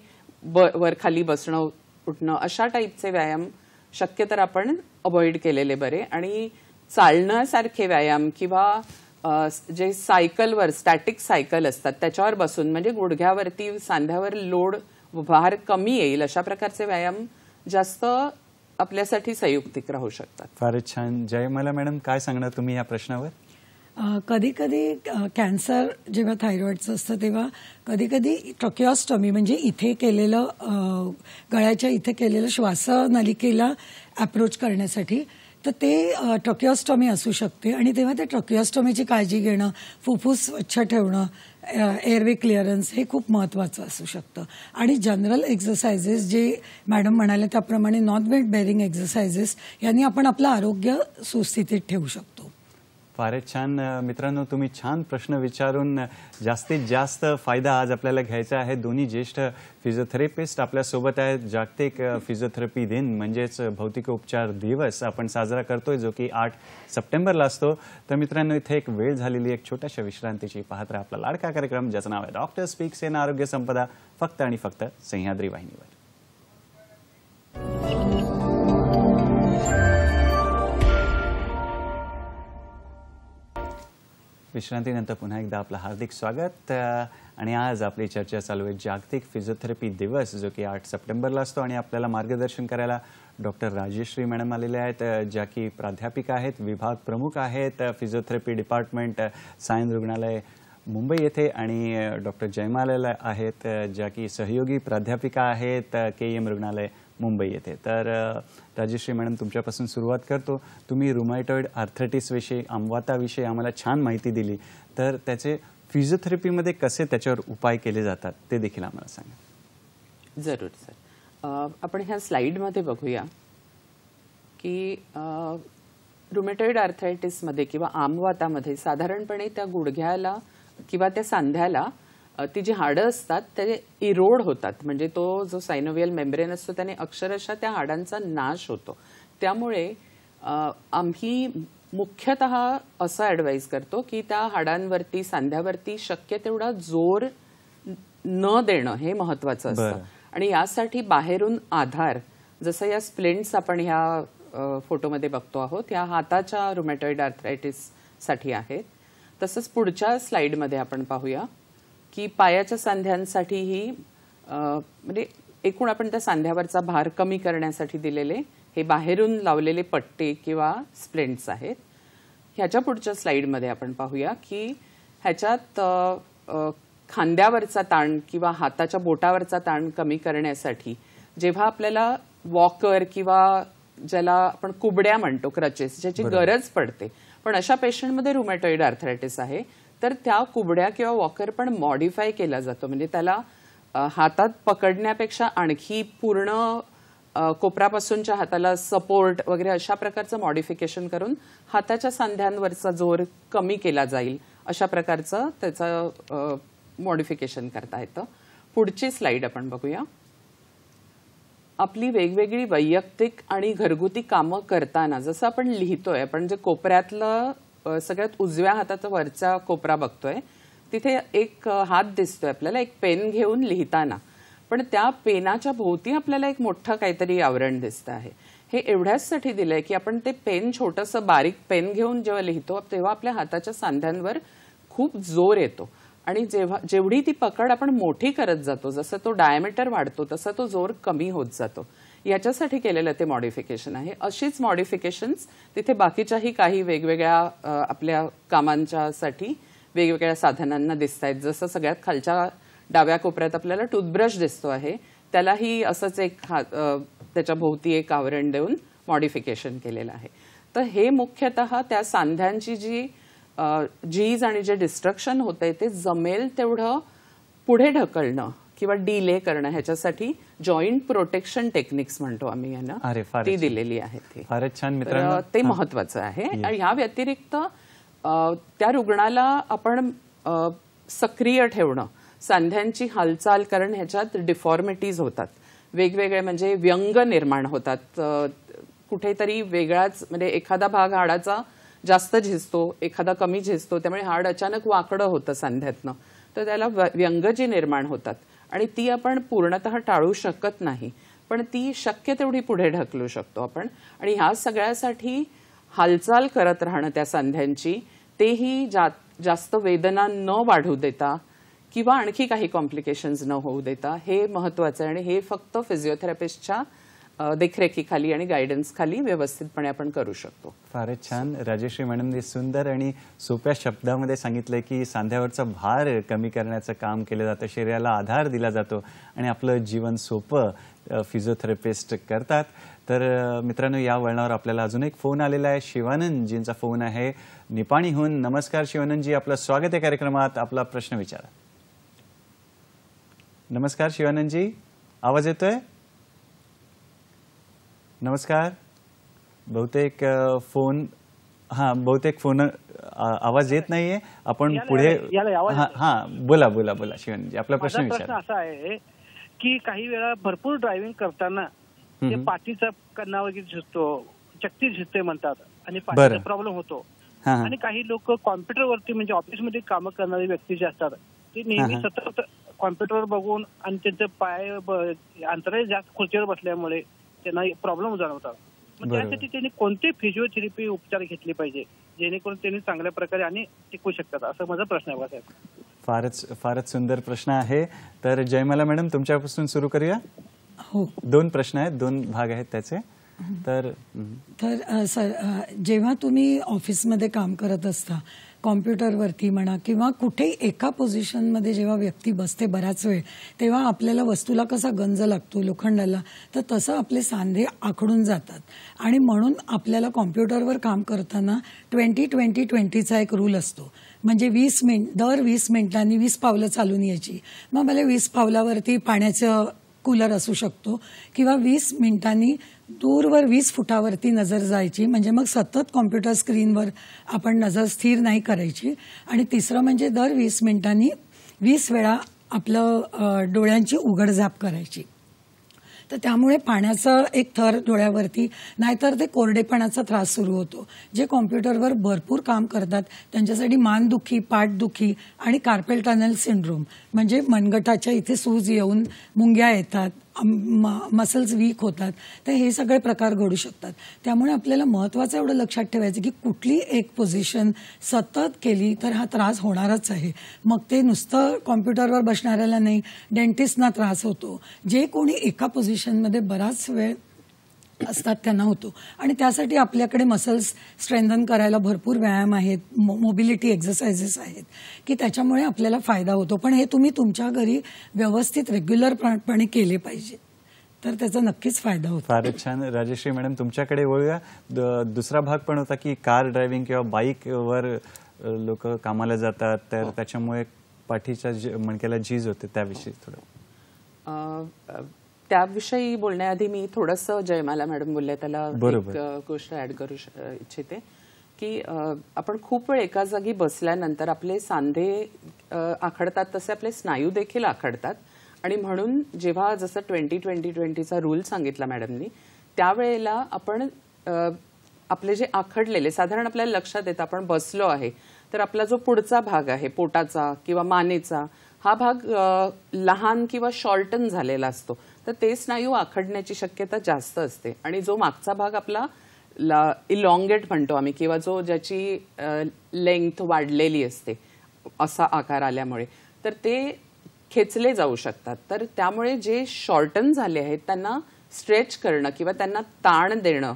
C: वर खाली बसणं उठणं अशा टाईपचे व्यायाम शक्य तर आपण अवॉइड केलेले बरे आणि चालण्यासारखे व्यायाम किंवा जे सायकलवर स्टॅटिक सायकल असतात त्याच्यावर बसून म्हणजे गुडघ्यावरती सांध्यावर लोड भार कमी येईल अशा प्रकारचे व्यायाम जास्त
A: आपल्यासाठी संयुक्तिक राहू शकतात फारच छान जय मला मॅडम काय सांगणार तुम्ही या प्रश्नावर
B: कधी कधी कॅन्सर जेव्हा थायरॉईडचं असतं तेव्हा कधी कधी ट्रकिओस्टॉमी म्हणजे इथे केलेलं गळ्याच्या इथे केलेलं श्वासनलिकेला अप्रोच करण्यासाठी तर ते ट्रकिओस्टॉमी असू शकते आणि तेव्हा ते ट्रकिओस्टॉमीची काळजी घेणं फुफ्फूस स्वच्छ ठेवणं एअरवे क्लिअरन्स हे खूप महत्त्वाचं असू शकतं आणि जनरल एक्झरसायजेस जे मॅडम म्हणाल्या त्याप्रमाणे नॉन वेट बेअरिंग एक्झरसायजेस यांनी आपण आपलं आरोग्य सुस्थितीत ठेवू शकतो
A: फारच छान मित्रांनो तुम्ही छान प्रश्न विचारून जास्तीत जास्त फायदा आज आपल्याला घ्यायचा आहे दोन्ही ज्येष्ठ फिजिओथेरपिस्ट आपल्यासोबत आहेत जागतिक फिजिओथेरपी दिन म्हणजेच भौतिक उपचार दिवस आपण साजरा करतोय जो की आठ सप्टेंबरला असतो तर मित्रांनो इथे एक वेळ झालेली एक छोट्याशा विश्रांतीची पाहत आपला लाडका कार्यक्रम ज्याचं नाव आहे डॉक्टर स्पीक सेना आरोग्य संपदा फक्त आणि फक्त सह्याद्री वाहिनीवर विश्रांतीनंतर पुन्हा एकदा आपलं हार्दिक स्वागत आणि आज आपली चर्चा चालू आहे जागतिक फिजिओथेरपी दिवस जो की आठ सप्टेंबरला असतो आणि आपल्याला मार्गदर्शन करायला डॉक्टर राजेश्री मॅडम आलेल्या आहेत ज्या की प्राध्यापिका आहेत विभाग प्रमुख आहेत फिजिओथेरपी डिपार्टमेंट सायन्स रुग्णालय मुंबई येथे आणि डॉक्टर जयमालेला आहेत ज्या की सहयोगी प्राध्यापिका आहेत के एम रुग्णालय मुंबई येथे तर राजश्री मॅडम तुमच्यापासून सुरुवात करतो तुम्ही रुमायटॉइड आर्थ्रायटिसविषयी आमवाताविषयी आम्हाला छान माहिती दिली तर त्याचे फिजिओथेरपीमध्ये कसे त्याच्यावर उपाय केले जातात ते देखील आम्हाला सांगा
C: जरूर सर आपण ह्या स्लाईडमध्ये बघूया की रुमेटॉइड आर्थरायटिसमध्ये किंवा आमवातामध्ये साधारणपणे त्या गुडघ्याला किंवा त्या सांध्याला ती जी हाडं असतात ते इरोड होतात म्हणजे तो जो सायनोवियल मेम्ब्रेन असतो त्याने अक्षरशः त्या हाडांचा नाश होतो त्यामुळे आम्ही मुख्यतः असं ॲडवाईज करतो की त्या हाडांवरती सांध्यावरती शक्य तेवढा जोर न देणं हे महत्वाचं असतं आणि यासाठी बाहेरून आधार जसं या स्प्लेंट्स आपण ह्या फोटोमध्ये बघतो आहोत ह्या हाताच्या रुमॅटॉइड साठी आहेत तसंच पुढच्या स्लाईडमध्ये आपण पाहूया की पायाच्या सांध्यांसाठीही म्हणजे एकूण आपण त्या सांध्यावरचा भार कमी करण्यासाठी दिलेले हे बाहेरून लावलेले पट्टे किंवा स्प्लेंट्स आहेत ह्याच्या पुढच्या स्लाईडमध्ये आपण पाहूया की ह्याच्यात खांद्यावरचा ताण किंवा हाताच्या बोटावरचा ताण कमी करण्यासाठी जेव्हा आपल्याला वॉकर किंवा ज्याला आपण कुबड्या म्हणतो क्रचेस ज्याची गरज पडते पण अशा पेशंटमध्ये रुमॅटॉइड आर्थरायटिस आहे तर त्या कुबड्या किंवा वॉकर पण मॉडिफाय केला जातो म्हणजे त्याला हातात पकडण्यापेक्षा आणखी पूर्ण कोपरापासूनच्या हाताला सपोर्ट वगैरे अशा प्रकारचं मॉडिफिकेशन करून हाताच्या सांध्यांवरचा जोर कमी केला जाईल अशा प्रकारचं त्याचं मॉडिफिकेशन करता येतं पुढची स्लाइड आपण बघूया आपली वेगवेगळी वैयक्तिक आणि घरगुती कामं करताना जसं आपण लिहितोय आपण जे कोपऱ्यातलं सगळ्यात उजव्या हाताचा वरचा कोपरा बघतोय तिथे एक हात दिसतोय आपल्याला एक पेन घेऊन लिहिताना पण त्या पेनाच्या भोवती आपल्याला एक मोठं काहीतरी आवरण दिसतं आहे हे एवढ्याचसाठी दिलंय की आपण ते पेन छोटंसं बारीक पेन घेऊन जेव्हा लिहितो तेव्हा आपल्या हाताच्या सांध्यांवर खूप जोर येतो आणि जेव्हा जेवढी ती पकड आपण मोठी करत जातो जसं तो डायमीटर वाढतो तसा तो जोर कमी होत जातो याच्यासाठी केलेलं ते मॉडिफिकेशन आहे अशीच मॉडिफिकेशन्स तिथे बाकीच्याही काही वेगवेगळ्या आपल्या कामांच्यासाठी वेगवेगळ्या साधनांना दिसत आहेत जसं सगळ्यात खालच्या डाव्या कोपऱ्यात आपल्याला टूथब्रश दिसतो आहे त्यालाही असंच एक त्याच्या भोवती एक आवरण देऊन मॉडिफिकेशन केलेलं आहे तर हे मुख्यतः त्या सांध्यांची जी जीज आणि जे डिस्ट्रक्शन होतंय ते जमेल तेवढं पुढे ढकलणं किंवा डिले करणं ह्याच्यासाठी जॉईंट प्रोटेक्शन टेक्निक्स म्हणतो आम्ही यांना
A: ती दिलेली आहे ती फारच छान मित्र ते महत्वाचं आहे आणि
C: ह्या व्यतिरिक्त त्या रुग्णाला आपण सक्रिय ठेवणं सांध्यांची हालचाल कारण ह्याच्यात डिफॉर्मिटीज होतात वेगवेगळे म्हणजे व्यंग निर्माण होतात कुठेतरी वेगळाच म्हणजे एखादा भाग हाडाचा जास्त झिजतो एखादा कमी झिजतो त्यामुळे हाड अचानक वाकडं होतं सांध्यातनं तर त्याला व्यंग जी निर्माण होतात आणि ती आपण पूर्णतः टाळू शकत नाही पण ती शक्य तेवढी पुढे ढकलू शकतो आपण आणि ह्या सगळ्यासाठी हालचाल करत राहणं त्या संध्यांची तेही जा जास्त वेदना न वाढू देता किंवा आणखी काही कॉम्प्लिकेशन्स न होऊ देता हे महत्त्वाचं आहे आणि हे फक्त फिजिओथेरपिस्टच्या देखरेखीखाली आणि गायडन्स खाली व्यवस्थितपणे आपण करू शकतो
A: फारच छान राजेश्री मॅडमने सुंदर आणि सोप्या शब्दामध्ये सांगितलं की सांध्यावरचा भार कमी करण्याचं काम केलं जातं शरीराला आधार दिला जातो आणि आपलं जीवन सोपं फिजिओथेरपिस्ट करतात तर मित्रांनो या वळणावर आपल्याला अजून एक फोन आलेला आहे शिवानंदजींचा फोन आहे निपाणीहून नमस्कार शिवानंदजी आपलं स्वागत आहे कार्यक्रमात आपला प्रश्न विचारा नमस्कार शिवानंदजी आवाज येतोय नमस्कार बहुतेक फोन हा बहुतेक फोन आवाज येत नाहीये आपण पुढे हां बोला बोला बोला शिवणजी आपला प्रश्न असा आहे की काही वेळा भरपूर ड्रायव्हिंग करताना पाठीचा वगैरे झुजतो चक्ती झुजते म्हणतात आणि पाठीचा प्रॉब्लेम होतो आणि काही लोक कॉम्प्युटरवरती म्हणजे ऑफिस मध्ये काम करणारे व्यक्ती जे असतात ते नेहमी सतत कॉम्प्युटर बघून आणि त्यांचं पाय अंतराय जास्त खुर्चीवर बसल्यामुळे त्यांना प्रॉब्लेम जाणवतात मग त्यासाठी त्यांनी कोणते फिजिओथेरपी उपचार घेतले पाहिजे जेणेकरून त्यांनी चांगल्या प्रकारे आणि टिकू शकतात असं माझा प्रश्न आहे फारच फारच सुंदर प्रश्न आहे तर जयमाला मॅडम तुमच्यापासून सुरू करूया हो दोन प्रश्न आहेत दोन भाग आहेत त्याचे तर
B: तर सर जेव्हा तुम्ही ऑफिसमध्ये काम करत असता कॉम्प्युटरवरती म्हणा किंवा कुठेही एका पोझिशनमध्ये जेव्हा व्यक्ती बसते बराच वेळ तेव्हा आपल्याला वस्तूला कसा गंज लागतो लोखंडाला तर तसं आपले सांधे आखडून जातात आणि म्हणून आपल्याला कॉम्प्युटरवर काम करताना ट्वेंटी ट्वेंटी ट्वेंटीचा एक रूल असतो म्हणजे वीस मिनिट दर वीस मिनिटांनी वीस पावलं चालून यायची मग मला वीस पावलावरती पाण्याचं कूलर असू शकतो किंवा वीस मिनिटांनी दूरवर वीस फुटावरती नजर जायची म्हणजे मग सतत कॉम्प्युटर स्क्रीनवर आपण नजर स्थिर नाही करायची आणि तिसरं म्हणजे दर वीस मिनिटांनी वीस वेळा आपलं डोळ्यांची उघडझाप करायची तर त्यामुळे पाण्याचं एक थर डोळ्यावरती नाहीतर ते कोरडेपणाचा त्रास सुरू होतो जे कॉम्प्युटरवर भरपूर काम करतात त्यांच्यासाठी मानदुखी पाठदुखी आणि कार्पेल टनल सिंड्रोम म्हणजे मनगटाच्या इथे सूज येऊन मुंग्या येतात मसल्स वीक होतात तर हे सगळे प्रकार घडू शकतात त्यामुळे आपल्याला महत्त्वाचं एवढं लक्षात ठेवायचं की कुठली एक पोझिशन सतत केली तर हा त्रास होणारच आहे मग ते नुसतं कॉम्प्युटरवर बसणाऱ्याला नाही डेंटिस्टना त्रास होतो जे कोणी एका पोझिशनमध्ये बराच वेळ असतात त्यांना होतो आणि त्यासाठी आपल्याकडे मसल्स स्ट्रेंथन करायला भरपूर व्यायाम आहेत मोबिलिटी एक्सरसाइजेस आहेत की त्याच्यामुळे आपल्याला फायदा होतो पण हे तुम्ही तुमच्या घरी व्यवस्थित रेग्युलरपणे केले पाहिजे तर त्याचा नक्कीच फायदा होतो
A: फारच छान राजेश्री मॅडम तुमच्याकडे वळूया दुसरा भाग पण होता की कार ड्रायव्हिंग किंवा बाईकवर लोक कामाला जातात तर हो. त्याच्यामुळे पाठीच्या मणक्याला झीज होते त्याविषयी थोडं
C: त्याविषयी बोलण्याआधी मी थोडंसं जयमाला मॅडम बोलले त्याला एक गोष्ट ऍड करू इच्छिते की आपण खूप वेळ एका जागी बसल्यानंतर आपले सांधे आखडतात तसे आपले स्नायू देखील आखडतात आणि म्हणून जेव्हा जसं ट्वेंटी ट्वेंटी ट्वेंटीचा रूल सांगितला मॅडमनी त्यावेळेला आपण आपले जे आखडलेले साधारण आपल्याला लक्षात येतं आपण बसलो आहे तर आपला जो पुढचा भाग आहे पोटाचा किंवा मानेचा हा भाग लहान किंवा शॉर्टन झालेला असतो तर ते स्नायू आखडण्याची शक्यता जास्त असते आणि जो मागचा भाग आपला ला इलॉंगेट म्हणतो आम्ही किंवा जो ज्याची लेंथ वाढलेली असते असा आकार आल्यामुळे तर ते खेचले जाऊ शकतात तर त्यामुळे जे शॉर्टन झाले आहेत त्यांना स्ट्रेच करणं किंवा त्यांना ताण देणं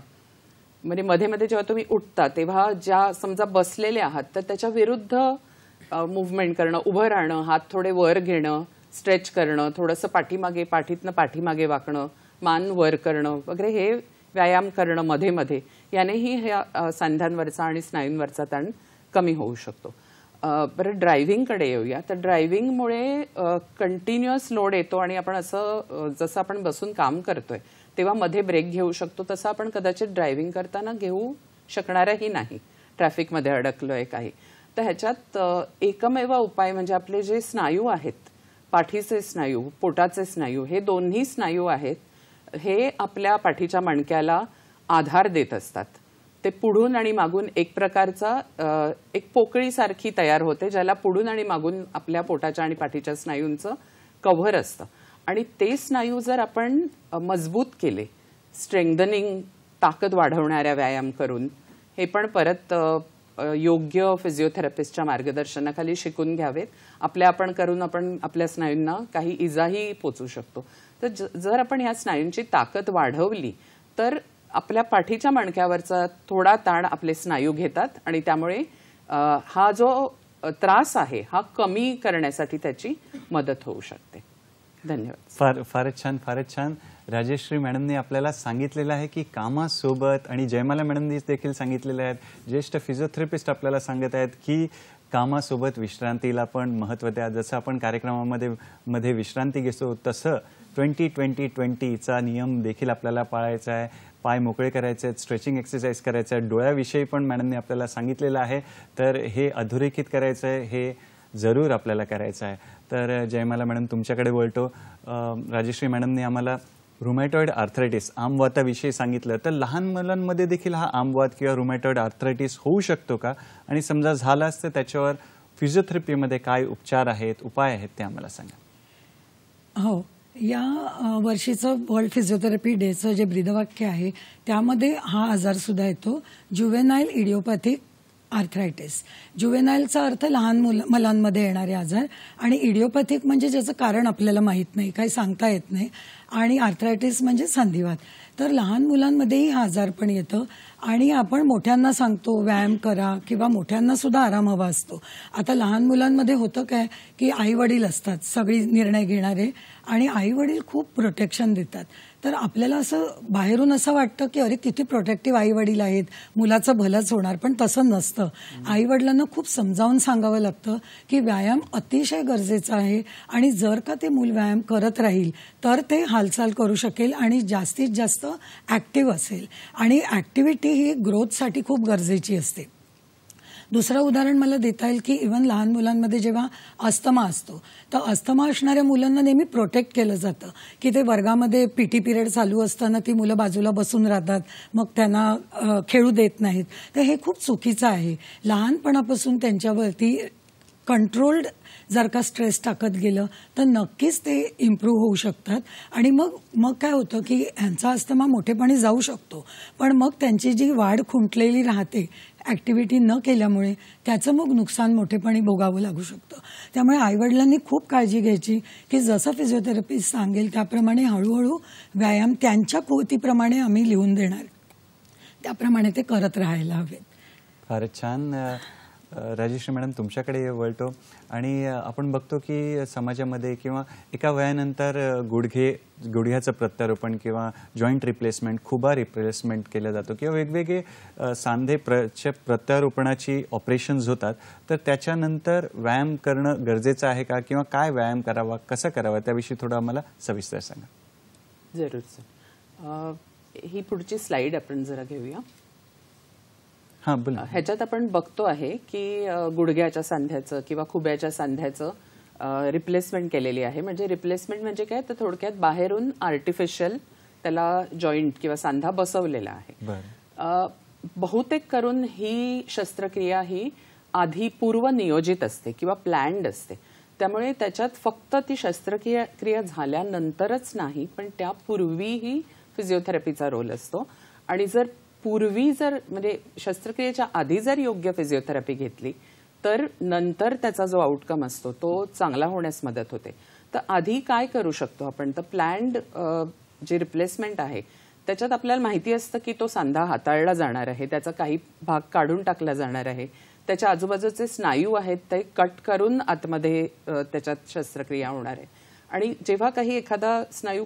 C: म्हणजे मध्ये मध्ये जेव्हा तुम्ही उठता तेव्हा ज्या समजा बसलेले आहात तर त्याच्या विरुद्ध मुवमेंट करणं उभं राहणं हात थोडे वर घेणं स्ट्रेच करणं थोडंसं पाठीमागे पाठीतनं पाठीमागे वाकणं मान वर करणं वगैरे हे व्यायाम करणं मध्ये मध्ये यानेही ह्या सांध्यांवरचा आणि स्नायूंवरचा ताण कमी होऊ शकतो बरं ड्रायव्हिंगकडे येऊया तर ड्रायव्हिंगमुळे कंटिन्युअस लोड येतो आणि आपण असं जसं आपण बसून काम करतोय तेव्हा मध्ये ब्रेक घेऊ शकतो तसं आपण कदाचित ड्रायव्हिंग करताना घेऊ शकणारही नाही ट्रॅफिकमध्ये अडकलो आहे काही तर ह्याच्यात एकमेव उपाय म्हणजे आपले जे स्नायू आहेत पाठीचे स्नायू पोटाचे स्नायू हे दोन्ही स्नायू आहेत हे आपल्या पाठीच्या मणक्याला आधार देत असतात ते पुढून आणि मागून एक प्रकारचा एक पोकळीसारखी तयार होते ज्याला पुढून आणि मागून आपल्या पोटाच्या आणि पाठीच्या स्नायूंचं कव्हर असतं आणि ते स्नायू जर आपण मजबूत केले स्ट्रेंथनिंग ताकद वाढवणाऱ्या व्यायाम करून हे पण परत योग्य फिजिओथेरपिस्टच्या मार्गदर्शनाखाली शिकून घ्यावेत आपल्या आपण करून आपण आपल्या स्नायूंना काही इजाही पोचू शकतो तर जर आपण या स्नायूंची ताकद वाढवली तर आपल्या पाठीच्या मणक्यावरचा थोडा ताण आपले स्नायू घेतात आणि त्यामुळे हा जो त्रास आहे हा कमी करण्यासाठी त्याची
A: मदत होऊ शकते धन्यवाद फार फारच छान फारच छान राजेश्री मॅडमने आपल्याला सांगितलेलं आहे की कामासोबत आणि जयमाला मॅडमनी देखील सांगितलेलं आहेत ज्येष्ठ फिजिओथेरपिस्ट आपल्याला सांगत आहेत की कामासोबत विश्रांतीला पण महत्त्व द्या जसं आपण कार्यक्रमामध्ये मध्ये विश्रांती घेतो तसं ट्वेंटी ट्वेंटी ट्वेंटीचा नियम देखील आपल्याला पाळायचा आहे पाय मोकळे करायचे आहेत स्ट्रेचिंग एक्सरसाइज करायचं आहे डोळ्याविषयी पण मॅडमने आपल्याला सांगितलेलं आहे तर हे अधोरेखित करायचं आहे हे जरूर आपल्याला करायचं आहे तर जयमाला मॅडम तुमच्याकडे बोलतो राजेश्री मॅडमने आम्हाला रुमॅटॉइड आर्थरायटिस आमवाताविषयी सांगितलं तर लहान मुलांमध्ये देखील हा आमवात किंवा रुमॅटॉइड आर्थरायटिस होऊ शकतो का आणि समजा झाला तर त्याच्यावर फिजिओथेरपीमध्ये काय उपचार आहेत उपाय आहेत ते आम्हाला सांगा
B: हो या वर्षीचं वर्ल्ड फिजिओथेरपी डेचं जे ब्रीदवाक्य आहे त्यामध्ये हा आजारसुद्धा येतो ज्युवेनाईल इडिओपॅथिक आर्थरायटिस ज्युवेनाईलचा अर्थ लहान मुल मुलांमध्ये येणारे आजार आणि इडिओपॅथिक म्हणजे ज्याचं कारण आपल्याला माहीत नाही काही सांगता येत नाही आणि आर्थरायटिस म्हणजे संधिवात तर लहान मुलांमध्येही हा आजार पण येतं आणि आपण मोठ्यांना सांगतो व्यायाम करा किंवा मोठ्यांना सुद्धा आराम हवा असतो आता लहान मुलांमध्ये होतं काय की आईवडील असतात सगळी निर्णय घेणारे आणि आईवडील खूप प्रोटेक्शन देतात तर आपल्याला असं बाहेरून असं वाटतं की अरे किती प्रोटेक्टिव्ह आई वडील आहेत मुलाचं भलंच होणार पण तसं नसतं आई वडिलांना खूप समजावून सांगावं लागतं की व्यायाम अतिशय गरजेचा आहे आणि जर का ते मूल व्यायाम करत राहील तर ते हालचाल करू शकेल आणि जास्तीत जास्त ॲक्टिव्ह असेल आणि ॲक्टिव्हिटी ही ग्रोथसाठी खूप गरजेची असते दुसरं उदाहरण मला देता येईल की इव्हन लहान मुलांमध्ये जेव्हा अस्थमा असतो तर अस्थमा असणाऱ्या मुलांना नेहमी प्रोटेक्ट केलं जातं की ते वर्गामध्ये पी टी पिरियड चालू असताना ती मुलं बाजूला बसून राहतात मग त्यांना खेळू देत नाहीत तर हे खूप चुकीचं आहे लहानपणापासून त्यांच्यावरती कंट्रोल्ड जर का स्ट्रेस टाकत गेलं तर नक्कीच ते इम्प्रूव्ह होऊ शकतात आणि मग मग काय होतं की ह्यांचा अस्थमा मोठेपणी जाऊ शकतो पण मग त्यांची जी वाढ खुंटलेली राहते ॲक्टिव्हिटी न केल्यामुळे त्याचं मग नुकसान मोठेपणे भोगावं लागू शकतं त्यामुळे आईवडिलांनी खूप काळजी घ्यायची की जसं फिजिओथेरपिस्ट सांगेल त्याप्रमाणे हळूहळू व्यायाम त्यांच्या कृतीप्रमाणे आम्ही लिहून देणार त्याप्रमाणे ते करत राहायला हवेत
A: फार छान राजेश्री मॅडम तुमच्याकडे वळतो आणि आपण बघतो की समाजामध्ये किंवा एका वयानंतर गुडघे गुडघ्याचं प्रत्यारोपण किंवा जॉईंट रिप्लेसमेंट खुबा रिप्लेसमेंट केला जातो किंवा वेगवेगळे सांधे प्रत्यारोपणाची ऑपरेशन्स होतात तर त्याच्यानंतर व्यायाम करणं गरजेचं आहे का किंवा काय व्यायाम करावा कसा करावा त्याविषयी थोडं आम्हाला सविस्तर सांगा
C: जरूर सर ही पुढची स्लाईड आपण जरा घेऊया
A: ह्याच्यात
C: आपण बघतो आहे की गुडघ्याच्या सांध्याचं किंवा खुब्याच्या सांध्याचं रिप्लेसमेंट केलेली आहे म्हणजे रिप्लेसमेंट म्हणजे काय तर थोडक्यात बाहेरून आर्टिफिशियल त्याला जॉईंट किंवा सांधा बसवलेला
B: आहे
C: बहुतेक करून ही शस्त्रक्रिया ही आधी पूर्व नियोजित असते किंवा प्लॅन्ड असते त्यामुळे त्याच्यात फक्त ती शस्त्रक्रिया क्रिया झाल्यानंतरच नाही पण त्यापूर्वीही फिजिओथेरपीचा रोल असतो आणि जर पूर्वी जर म्हणजे शस्त्रक्रियेच्या आधी जर योग्य फिजिओथेरपी घेतली तर नंतर त्याचा जो आउटकम असतो तो चांगला होण्यास मदत होते तर आधी काय करू शकतो आपण तर प्लॅन्ड जे रिप्लेसमेंट आहे त्याच्यात आपल्याला माहिती असतं की तो सांधा हाताळला जाणार आहे त्याचा काही भाग काढून टाकला जाणार आहे त्याच्या आजूबाजूचे स्नायू आहेत ते कट करून आतमध्ये त्याच्यात शस्त्रक्रिया होणार आहे आणि जेव्हा काही एखादा स्नायू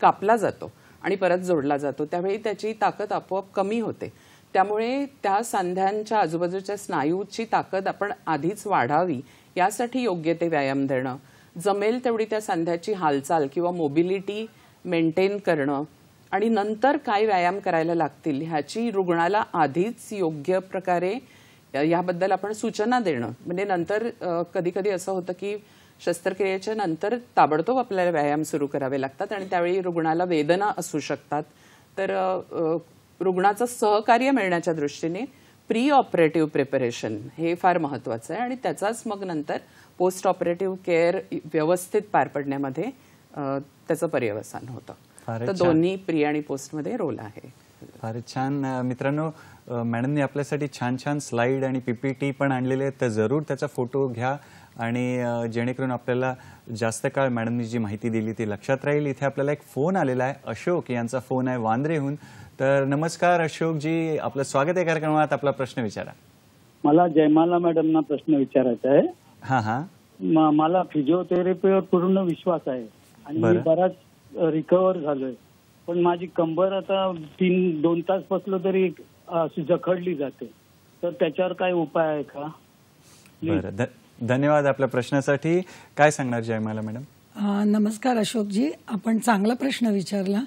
C: कापला जातो आणि परत जोडला जातो त्यावेळी त्याची ताकद आपोआप कमी होते त्यामुळे त्या सांध्यांच्या आजूबाजूच्या स्नायूची ताकद आपण आधीच वाढावी यासाठी योग्य ते व्यायाम देणं जमेल तेवढी त्या सांध्याची हालचाल किंवा मोबिलिटी मेंटेन करणं आणि नंतर काय व्यायाम करायला लागतील ह्याची रुग्णाला आधीच योग्य प्रकारे याबद्दल आपण सूचना देणं म्हणजे नंतर कधी कधी असं होतं की शस्त्रक्रियेच्या नंतर ताबडतोब आपल्याला व्यायाम सुरू करावे लागतात आणि त्यावेळी रुग्णाला वेदना असू शकतात तर रुग्णाचं सहकार्य मिळण्याच्या दृष्टीने प्री ऑपरेटिव्ह प्रिपरेशन हे फार महत्वाचं आहे आणि त्याचाच मग नंतर पोस्ट ऑपरेटिव्ह केअर व्यवस्थित पार पडण्यामध्ये त्याचं पर्यवसान होतं तर दोन्ही प्री आणि पोस्टमध्ये रोल आहे
A: फार छान मित्रांनो मॅडमनी आपल्यासाठी छान छान स्लाइड आणि पीपीटी पण आणलेले आहेत तर जरूर त्याचा फोटो घ्या आणि जेणेकरून आपल्याला जास्त काळ मॅडमनी जी माहिती दिली ती लक्षात राहील इथे आपल्याला एक फोन आलेला आहे अशोक यांचा फोन आहे वांद्रेहून तर नमस्कार अशोक जी आपलं स्वागत आहे कार्यक्रमात आपला प्रश्न विचारा
B: मला जयमाला मॅडमना प्रश्न
A: विचारायचा आहे हा हा मला फिजिओथेरपीवर पूर्ण विश्वास आहे आणि मी
B: बराच रिकवर झालोय पण माझी कंबर आता तीन दोन तास बसलो तरी जखडली जाते तर त्याच्यावर काय उपाय आहे का
A: बरं धन्यवाद आपल्या प्रश्नासाठी काय सांगणार जयमाला मॅडम
B: नमस्कार अशोकजी आपण चांगला प्रश्न विचारला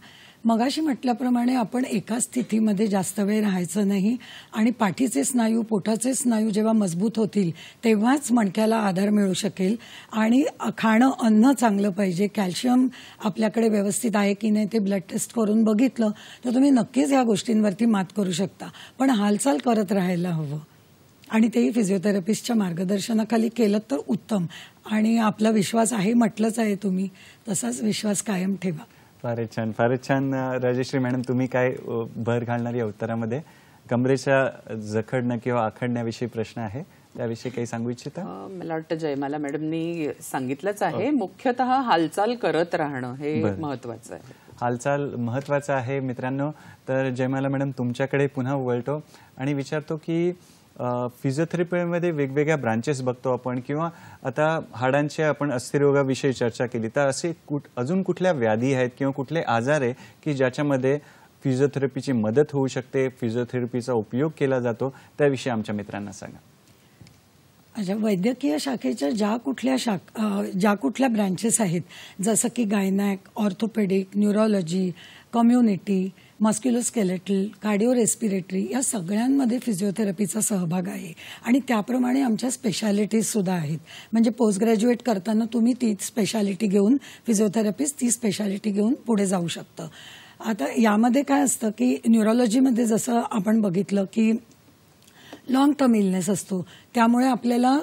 B: मगाशी म्हटल्याप्रमाणे आपण एका स्थितीमध्ये जास्त वेळ राहायचं नाही आणि पाठीचे स्नायू पोटाचे स्नायू जेव्हा मजबूत होतील तेव्हाच मणक्याला आधार मिळू शकेल आणि खाणं अन्न चांगलं पाहिजे कॅल्शियम आपल्याकडे व्यवस्थित आहे की नाही ते ब्लड टेस्ट करून बघितलं तर तुम्ही नक्कीच ह्या गोष्टींवरती मात करू शकता पण हालचाल करत राहायला हवं आणि तेही फिजिओथेरपिस्टच्या मार्गदर्शनाखाली केलं तर उत्तम आणि आपला विश्वास आहे म्हटलंच आहे तुम्ही तसाच विश्वास कायम ठेवा
A: फारच छान फारच छान राजश्री मॅडम तुम्ही काय भर घालणार या उत्तरामध्ये कमरेच्या जखडणं किंवा आखडण्याविषयी प्रश्न आहे त्याविषयी काही सांगू इच्छित मला
C: वाटतं जयमाला मॅडमनी सांगितलंच आहे मुख्यतः हालचाल करत राहणं
A: हे महत्वाचं आहे हालचाल महत्वाचं आहे मित्रांनो तर जयमाला मॅडम तुमच्याकडे पुन्हा वळतो आणि विचारतो की फिजिओथेरपीमध्ये वेगवेगळ्या ब्रांचेस बघतो आपण किंवा आता हाडांच्या आपण अस्थिरोगाविषयी चर्चा केली तर असे कुठ अजून कुठल्या व्याधी आहेत किंवा कुठले आजार आहे की ज्याच्यामध्ये फिजिओथेरपीची मदत होऊ शकते फिजिओथेरपीचा उपयोग केला जातो त्याविषयी आमच्या मित्रांना सांगा
B: अच्छा वैद्यकीय शाखेच्या ज्या कुठल्या शाखा ज्या कुठल्या ब्रँचेस आहेत जसं की gynaec orthopaedic neurology community musculoskeletal cardio respiratory या सगळ्यांमध्ये फिजिओथेरपीचा सहभाग आहे आणि त्याप्रमाणे आमच्या स्पेशालिटीजसुद्धा आहेत म्हणजे पोस्ट ग्रॅज्युएट करताना तुम्ही ती स्पेशालिटी घेऊन फिजिओथेरपिस्ट ती स्पेशालिटी घेऊन पुढे जाऊ शकतं आता यामध्ये काय असतं की न्युरोलॉजीमध्ये जसं आपण बघितलं की लॉंग टर्म इलनेस असतो त्यामुळे आपल्याला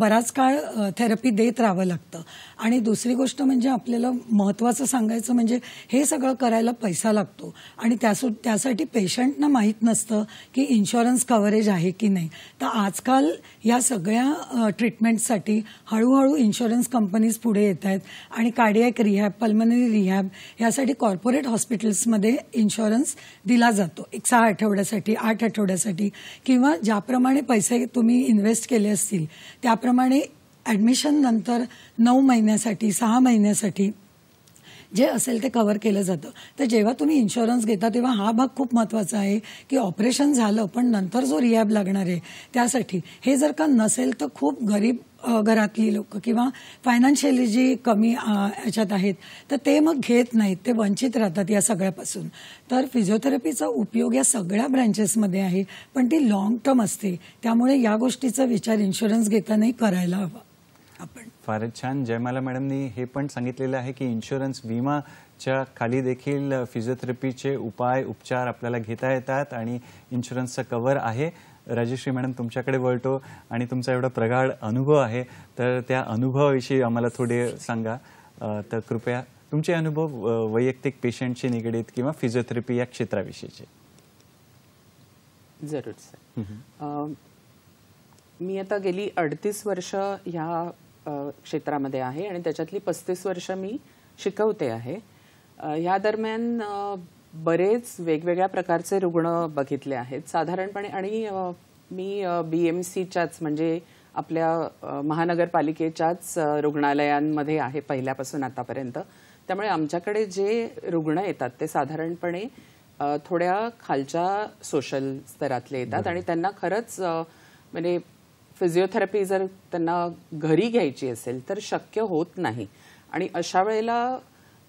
B: बराच काळ थेरपी देत राहावं लागतं आणि दुसरी गोष्ट म्हणजे आपल्याला महत्त्वाचं सांगायचं म्हणजे हे सगळं करायला पैसा लागतो आणि त्यासु त्यासाठी पेशंटना माहीत नसतं की इन्शुरन्स कव्हरेज आहे की नाही तर आजकाल या सगळ्या ट्रीटमेंटसाठी हळूहळू इन्शुरन्स कंपनीज पुढे येत आहेत आणि कार्डियक रिहॅब पल्मनरी रिहॅब यासाठी कॉर्पोरेट हॉस्पिटल्समध्ये इन्शुरन्स दिला जातो एक सहा आठवड्यासाठी आठ आठवड्यासाठी किंवा ज्याप्रमाणे पैसे तुम्ही तुम्ही इन्व्हेस्ट केले असतील त्याप्रमाणे नंतर नऊ महिन्यासाठी सहा महिन्यासाठी जे असेल ते कव्हर केलं जातं तर जेव्हा तुम्ही इन्शुरन्स घेता तेव्हा हा भाग खूप महत्त्वाचा आहे की ऑपरेशन झालं पण नंतर जो रिहॅब लागणार आहे त्यासाठी हे जर का नसेल तर खूप गरीब घरातली लोक किंवा फायनान्शियली जी कमी याच्यात आहेत तर ते मग घेत नाहीत ते वंचित राहतात या सगळ्यापासून तर फिजिओथेरपीचा उपयोग या सगळ्या ब्रँचेसमध्ये आहे पण ती लाँग टर्म असते त्यामुळे या गोष्टीचा विचार इन्शुरन्स घेतानाही करायला हवा
A: आपण फारच छान जयमाला मॅडमनी हे पण सांगितलेलं आहे की इन्शुरन्स विमा च्या खाली देखील फिजिओथेरपीचे उपाय उपचार आपल्याला घेता येतात आणि इन्शुरन्सचं कव्हर आहे राजेश्री मॅडम तुमच्याकडे वळतो आणि तुमचा एवढा प्रगाढ अनुभव आहे तर त्या अनुभवाविषयी आम्हाला थोडे सांगा तर कृपया तुमचे अनुभव वैयक्तिक पेशंटशी निगडीत किंवा फिजिओथेरपी या क्षेत्राविषयीचे
C: जरूर सर मी आता गेली अडतीस वर्ष ह्या क्षेत्रामध्ये आहे आणि त्याच्यातली पस्तीस वर्ष मी शिकवते आहे ह्या दरम्यान बरेच वेगवेगळ्या प्रकारचे रुग्ण बघितले आहेत साधारणपणे आणि मी बी एम सीच्याच म्हणजे आपल्या महानगरपालिकेच्याच रुग्णालयांमध्ये आहे पहिल्यापासून आतापर्यंत त्यामुळे आमच्याकडे जे रुग्ण येतात ते साधारणपणे थोड्या खालच्या सोशल स्तरातले येतात आणि त्यांना खरंच म्हणजे फिजिओथेरपी जर त्यांना घरी घ्यायची असेल तर शक्य होत नाही आणि अशा वेळेला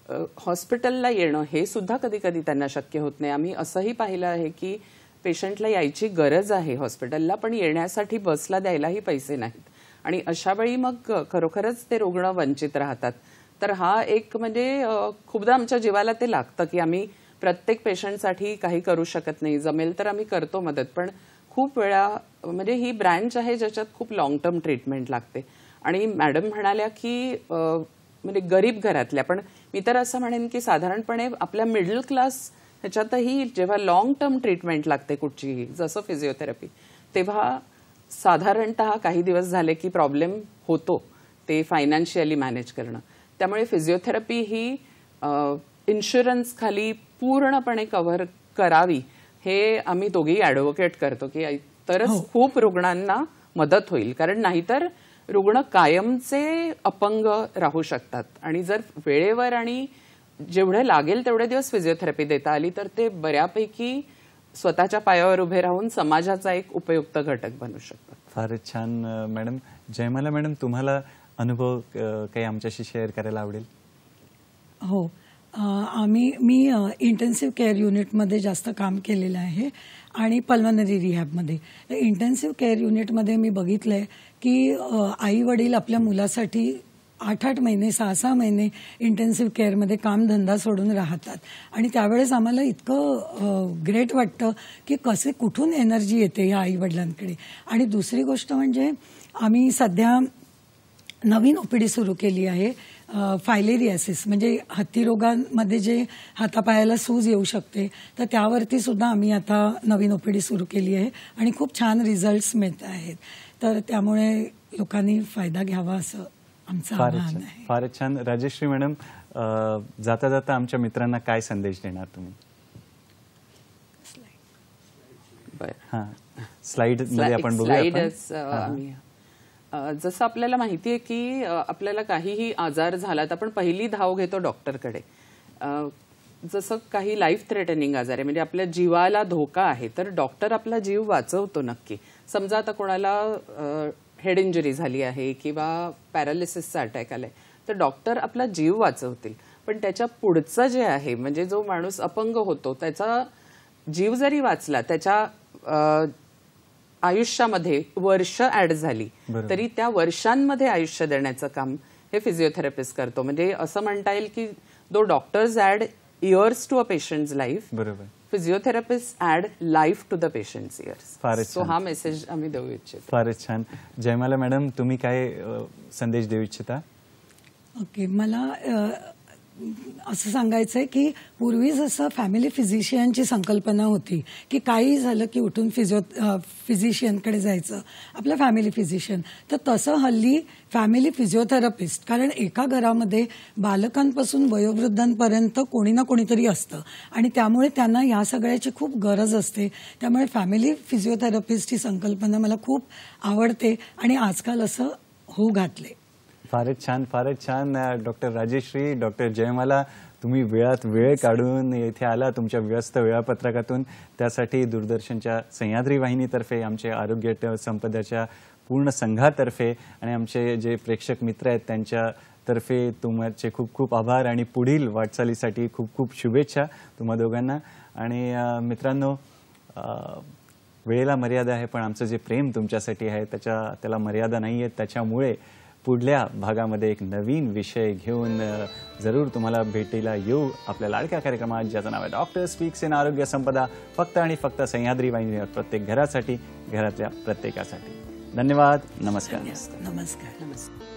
C: हॉस्पिटलला येणं हे सुद्धा कधी कधी त्यांना शक्य होत नाही आम्ही असंही पाहिलं आहे की पेशंटला यायची गरज आहे हॉस्पिटलला पण येण्यासाठी बसला द्यायलाही पैसे नाहीत आणि अशा वेळी मग खरोखरच ते रुग्ण वंचित राहतात तर हा एक म्हणजे खूपदा आमच्या जीवाला ते लागतं की आम्ही प्रत्येक पेशंटसाठी काही करू शकत नाही जमेल तर आम्ही करतो मदत पण खूप वेळा म्हणजे ही ब्रँच आहे ज्याच्यात खूप लाँग टर्म ट्रीटमेंट लागते आणि मॅडम म्हणाल्या की म्हणजे गरीब घरातल्या पण मी तर असं म्हणेन की साधारणपणे आपल्या मिडल क्लास ह्याच्यातही जेव्हा लॉंग टर्म ट्रीटमेंट लागते कुठचीही जसं फिजिओथेरपी तेव्हा साधारणत काही दिवस झाले की प्रॉब्लेम होतो ते फायनान्शियली मॅनेज करणं त्यामुळे फिजिओथेरपी ही इन्शुरन्स खाली पूर्णपणे कव्हर करावी हे आम्ही दोघेही ऍडव्होकेट करतो की तरच हो. खूप रुग्णांना मदत होईल कारण नाहीतर रुग्ण कायमचे अपंग राहू शकतात आणि जर वेळेवर आणि जेवढे लागेल तेवढे दिवस फिजिओथेरपी देता आली तर ते बऱ्यापैकी स्वतःच्या पायावर उभे राहून समाजाचा एक उपयुक्त घटक बनू शकतात
A: फारच छान मॅडम जयमाला मॅडम तुम्हाला अनुभव काही आमच्याशी शेअर करायला आवडेल
B: हो आम्ही मी इंटेन्सिव्ह केअर युनिटमध्ये जास्त काम केलेलं आहे आणि पल्मनरी रिहॅबमध्ये इंटेन्सिव्ह केअर युनिटमध्ये मी बघितलं आहे की आई वडील आपल्या मुलासाठी आठ आठ महिने सहा सहा महिने इंटेन्सिव्ह केअरमध्ये कामधंदा सोडून राहतात आणि त्यावेळेस आम्हाला इतकं ग्रेट वाटतं की कसे कुठून एनर्जी येते आई आईवडिलांकडे आणि दुसरी गोष्ट म्हणजे आम्ही सध्या नवीन ओपीडी सुरू केली आहे फायलेरियासिस म्हणजे हत्तीरोगांमध्ये जे हातापायाला सूज येऊ शकते तर त्यावरती सुद्धा आम्ही आता नवीन ओपीडी सुरू केली आहे आणि खूप छान रिझल्ट्स मिळत आहेत तर त्यामुळे लोकांनी फायदा घ्यावा असं आमचं आव्हान आहे
A: फारच छान राजेश्री मॅडम जाता जाता आमच्या मित्रांना काय संदेश देणार तुम्ही स्लाइड आपण
C: जसं आपल्याला माहिती आहे की आपल्याला काहीही आजार झाला तर आपण पहिली धाव घेतो डॉक्टरकडे जसं काही लाईफ थ्रेटनिंग आजार आहे म्हणजे आपल्या जीवाला धोका आहे तर डॉक्टर आपला जीव वाचवतो नक्की समजा आता कोणाला हेड इंजुरी झाली आहे किंवा पॅरालिसिसचा अटॅक आलाय तर डॉक्टर आपला जीव वाचवतील पण त्याच्या पुढचं जे आहे म्हणजे जो माणूस अपंग होतो त्याचा जीव जरी वाचला त्याच्या आयुष्यामध्ये वर्ष ऍड झाली तरी त्या वर्षांमध्ये आयुष्य देण्याचं काम हे फिजिओथेरपिस्ट करतो म्हणजे असं म्हणता येईल की दो doctors add years to a patient life बरोबर physiotherapist add
A: life to the patient years so हा
C: मेसेज आम्ही देऊ इच्छितो
A: फारच छान जयमाला मॅडम तुम्ही काय संदेश देऊ इच्छिता
B: ओके मला असं सांगायचं आहे की पूर्वी जसं फॅमिली फिजिशियनची संकल्पना होती की काही झालं की उठून फिजिओ फिजिशियनकडे जायचं आपलं फॅमिली फिजिशियन तर तसं हल्ली फॅमिली फिजिओथेरपिस्ट कारण एका घरामध्ये बालकांपासून वयोवृद्धांपर्यंत कोणी ना कोणीतरी असतं आणि त्यामुळे त्यांना या सगळ्याची खूप गरज असते त्यामुळे फॅमिली फिजिओथेरपिस्ट ही संकल्पना मला खूप आवडते आणि आजकाल असं होऊ घातले
A: फारच छान फारच छान डॉक्टर राजेश्री डॉक्टर जयमाला तुम्ही वेळात वेळ काढून येथे आला तुमच्या व्यस्त वेळापत्रकातून त्यासाठी दूरदर्शनच्या सह्याद्री वाहिनीतर्फे आमचे आरोग्य संपदाच्या पूर्ण संघातर्फे आणि आमचे जे प्रेक्षक मित्र आहेत त्यांच्या तर्फे तुमचे खूप खूप आभार आणि पुढील वाटचालीसाठी खूप खूप शुभेच्छा तुम्हा दोघांना आणि मित्रांनो वेळेला मर्यादा आहे पण आमचं जे प्रेम तुमच्यासाठी आहे त्याच्या त्याला मर्यादा नाही आहेत त्याच्यामुळे पुढल्या भागामध्ये एक नवीन विषय घेऊन जरूर तुम्हाला भेटीला येऊ आपल्या लाडक्या कार्यक्रमात ज्याचं नाव आहे डॉक्टर स्पीक्स इन आरोग्य संपदा फक्त आणि फक्त सह्याद्री वाहिनीवर प्रत्येक घरासाठी घरातल्या प्रत्येकासाठी धन्यवाद नमस्कार
B: नमस्कार नमस्कार